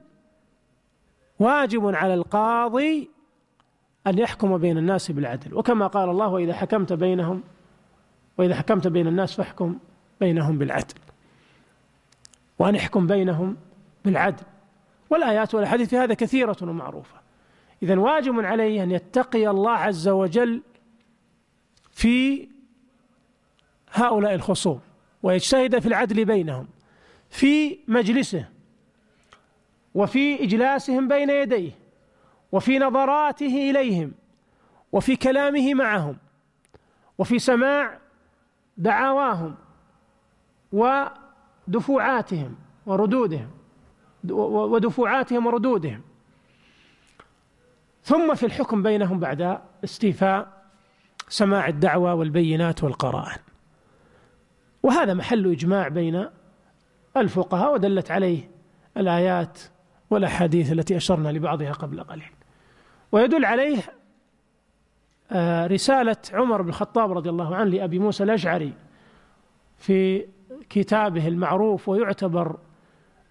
[SPEAKER 2] واجب على القاضي أن يحكم بين الناس بالعدل وكما قال الله وإذا حكمت بينهم وإذا حكمت بين الناس فاحكم بينهم بالعدل وأن يحكم بينهم بالعدل والآيات والأحاديث في هذا كثيرة ومعروفة إذا واجب عليه أن يتقي الله عز وجل في هؤلاء الخصوم ويجتهد في العدل بينهم في مجلسه وفي إجلاسهم بين يديه وفي نظراته إليهم وفي كلامه معهم وفي سماع دعواهم ودفوعاتهم وردودهم ودفوعاتهم وردودهم ثم في الحكم بينهم بعد استيفاء سماع الدعوة والبينات والقرائن وهذا محل إجماع بين الفقهاء ودلت عليه الآيات والأحاديث التي أشرنا لبعضها قبل قليل ويدل عليه آه، رسالة عمر بن الخطاب رضي الله عنه لأبي موسى الأشعري في كتابه المعروف ويعتبر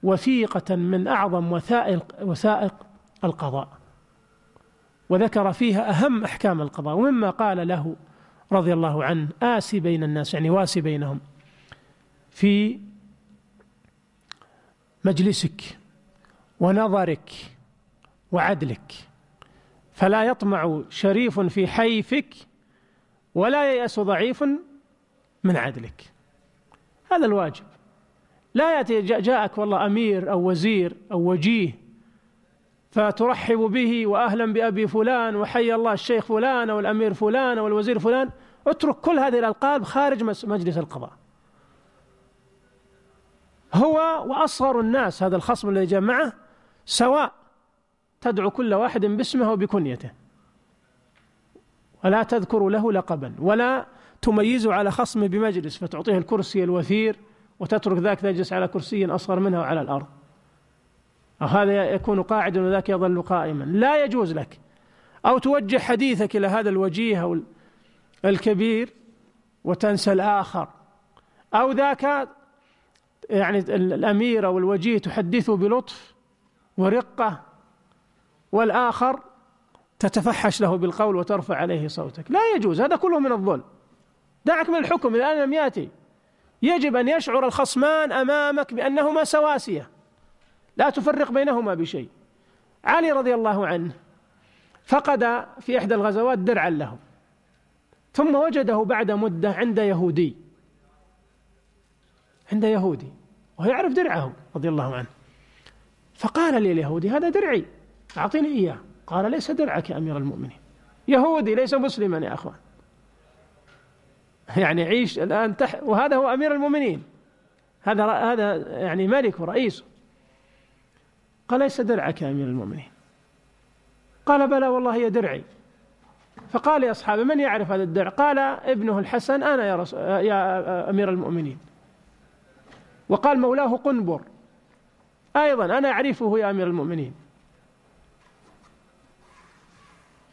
[SPEAKER 2] وثيقة من أعظم وثائق وثائق القضاء وذكر فيها أهم أحكام القضاء ومما قال له رضي الله عنه آسي بين الناس يعني واسي بينهم في مجلسك ونظرك وعدلك فلا يطمع شريف في حيفك ولا ييأس ضعيف من عدلك هذا الواجب لا يأتي جاءك والله أمير أو وزير أو وجيه فترحب به وأهلا بأبي فلان وحي الله الشيخ فلان أو الأمير فلان أو الوزير فلان اترك كل هذه الألقاب خارج مجلس القضاء هو وأصغر الناس هذا الخصم الذي جمعه سواء تدعو كل واحد باسمه وبكنيته ولا تذكر له لقبا ولا تميز على خصم بمجلس فتعطيه الكرسي الوثير وتترك ذاك يجلس على كرسي أصغر منه وعلى الأرض أو هذا يكون قاعدا وذاك يظل قائما لا يجوز لك أو توجه حديثك إلى هذا الوجيه أو الكبير وتنسى الآخر أو ذاك يعني الأميرة والوجيه تحدثه بلطف ورقة والآخر تتفحش له بالقول وترفع عليه صوتك لا يجوز هذا كله من الظلم دعك من الحكم الآن لم يأتي يجب أن يشعر الخصمان أمامك بأنهما سواسية لا تفرق بينهما بشيء علي رضي الله عنه فقد في إحدى الغزوات درعا له ثم وجده بعد مدة عند يهودي عند يهودي وهو يعرف درعه رضي الله عنه فقال لليهودي هذا درعي أعطيني إياه قال ليس درعك أمير المؤمنين يهودي ليس مسلما يا أخوان يعني عيش الآن تح وهذا هو أمير المؤمنين هذا هذا يعني ملك ورئيس قال ليس درعك أمير المؤمنين قال بلى والله هي درعي فقال يا أصحابه من يعرف هذا الدرع قال ابنه الحسن أنا يا, رسول يا أمير المؤمنين وقال مولاه قنبر أيضا أنا أعرفه يا أمير المؤمنين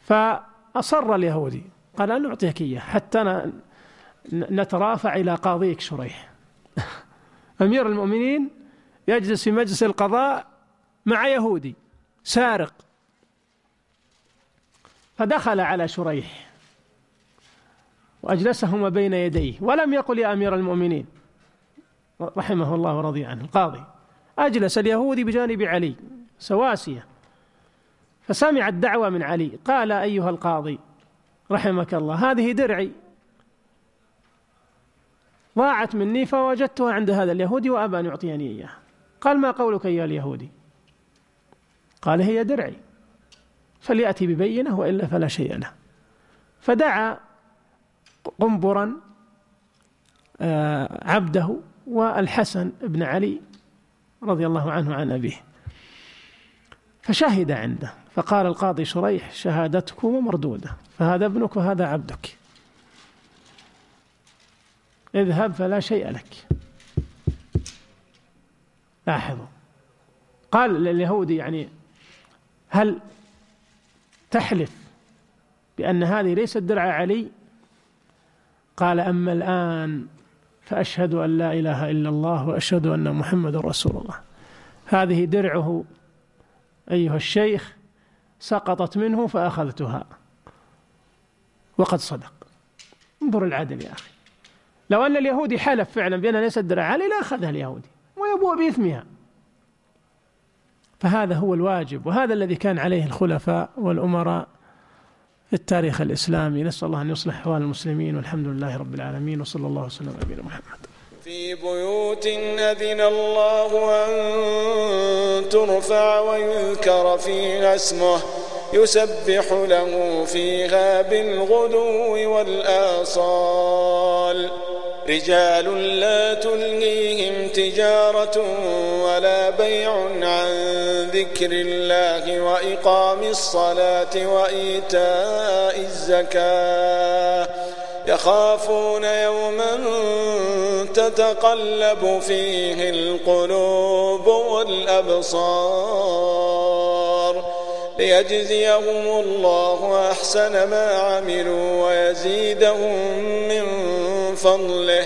[SPEAKER 2] فأصر اليهودي قال أنا أعطيك إياه حتى نترافع إلى قاضيك شريح (laughs) أمير المؤمنين يجلس في مجلس القضاء مع يهودي سارق فدخل على شريح وأجلسهما بين يديه ولم يقل يا أمير المؤمنين رحمه الله ورضي عنه القاضي أجلس اليهودي بجانب علي سواسية فسمع الدعوة من علي قال أيها القاضي رحمك الله هذه درعي ضاعت مني فوجدتها عند هذا اليهودي وأبى أن يعطيني إياها قال ما قولك يا اليهودي قال هي درعي فليأتي ببينة وإلا فلا شيء له فدعا قنبرا آه، عبده والحسن بن علي رضي الله عنه عن أبيه فشهد عنده فقال القاضي شريح شهادتكما مردودة فهذا ابنك وهذا عبدك اذهب فلا شيء لك لاحظوا قال لليهودي يعني هل تحلف بأن هذه ليست درع علي قال أما الآن فأشهد أن لا إله إلا الله وأشهد أن محمد رسول الله هذه درعه أيها الشيخ سقطت منه فأخذتها وقد صدق انظر العدل يا أخي لو أن اليهودي حلف فعلا بأنها ليست درع علي لأخذها اليهودي ويبوء بإثمها فهذا هو الواجب وهذا الذي كان عليه الخلفاء والأمراء التاريخ الإسلامي نسأل الله أن يصلح أحوال المسلمين والحمد لله رب العالمين وصلى الله وسلم على نبينا محمد
[SPEAKER 3] في بيوت أذن الله أن ترفع ويذكر فيها اسمه يسبح له فيها بالغدو والآصال رجال لا تلهيهم تجارة ولا بيع عن ذكر الله وإقام الصلاة وإيتاء الزكاة يخافون يوما تتقلب فيه القلوب والأبصار ليجزيهم الله أحسن ما عملوا ويزيدهم من فضله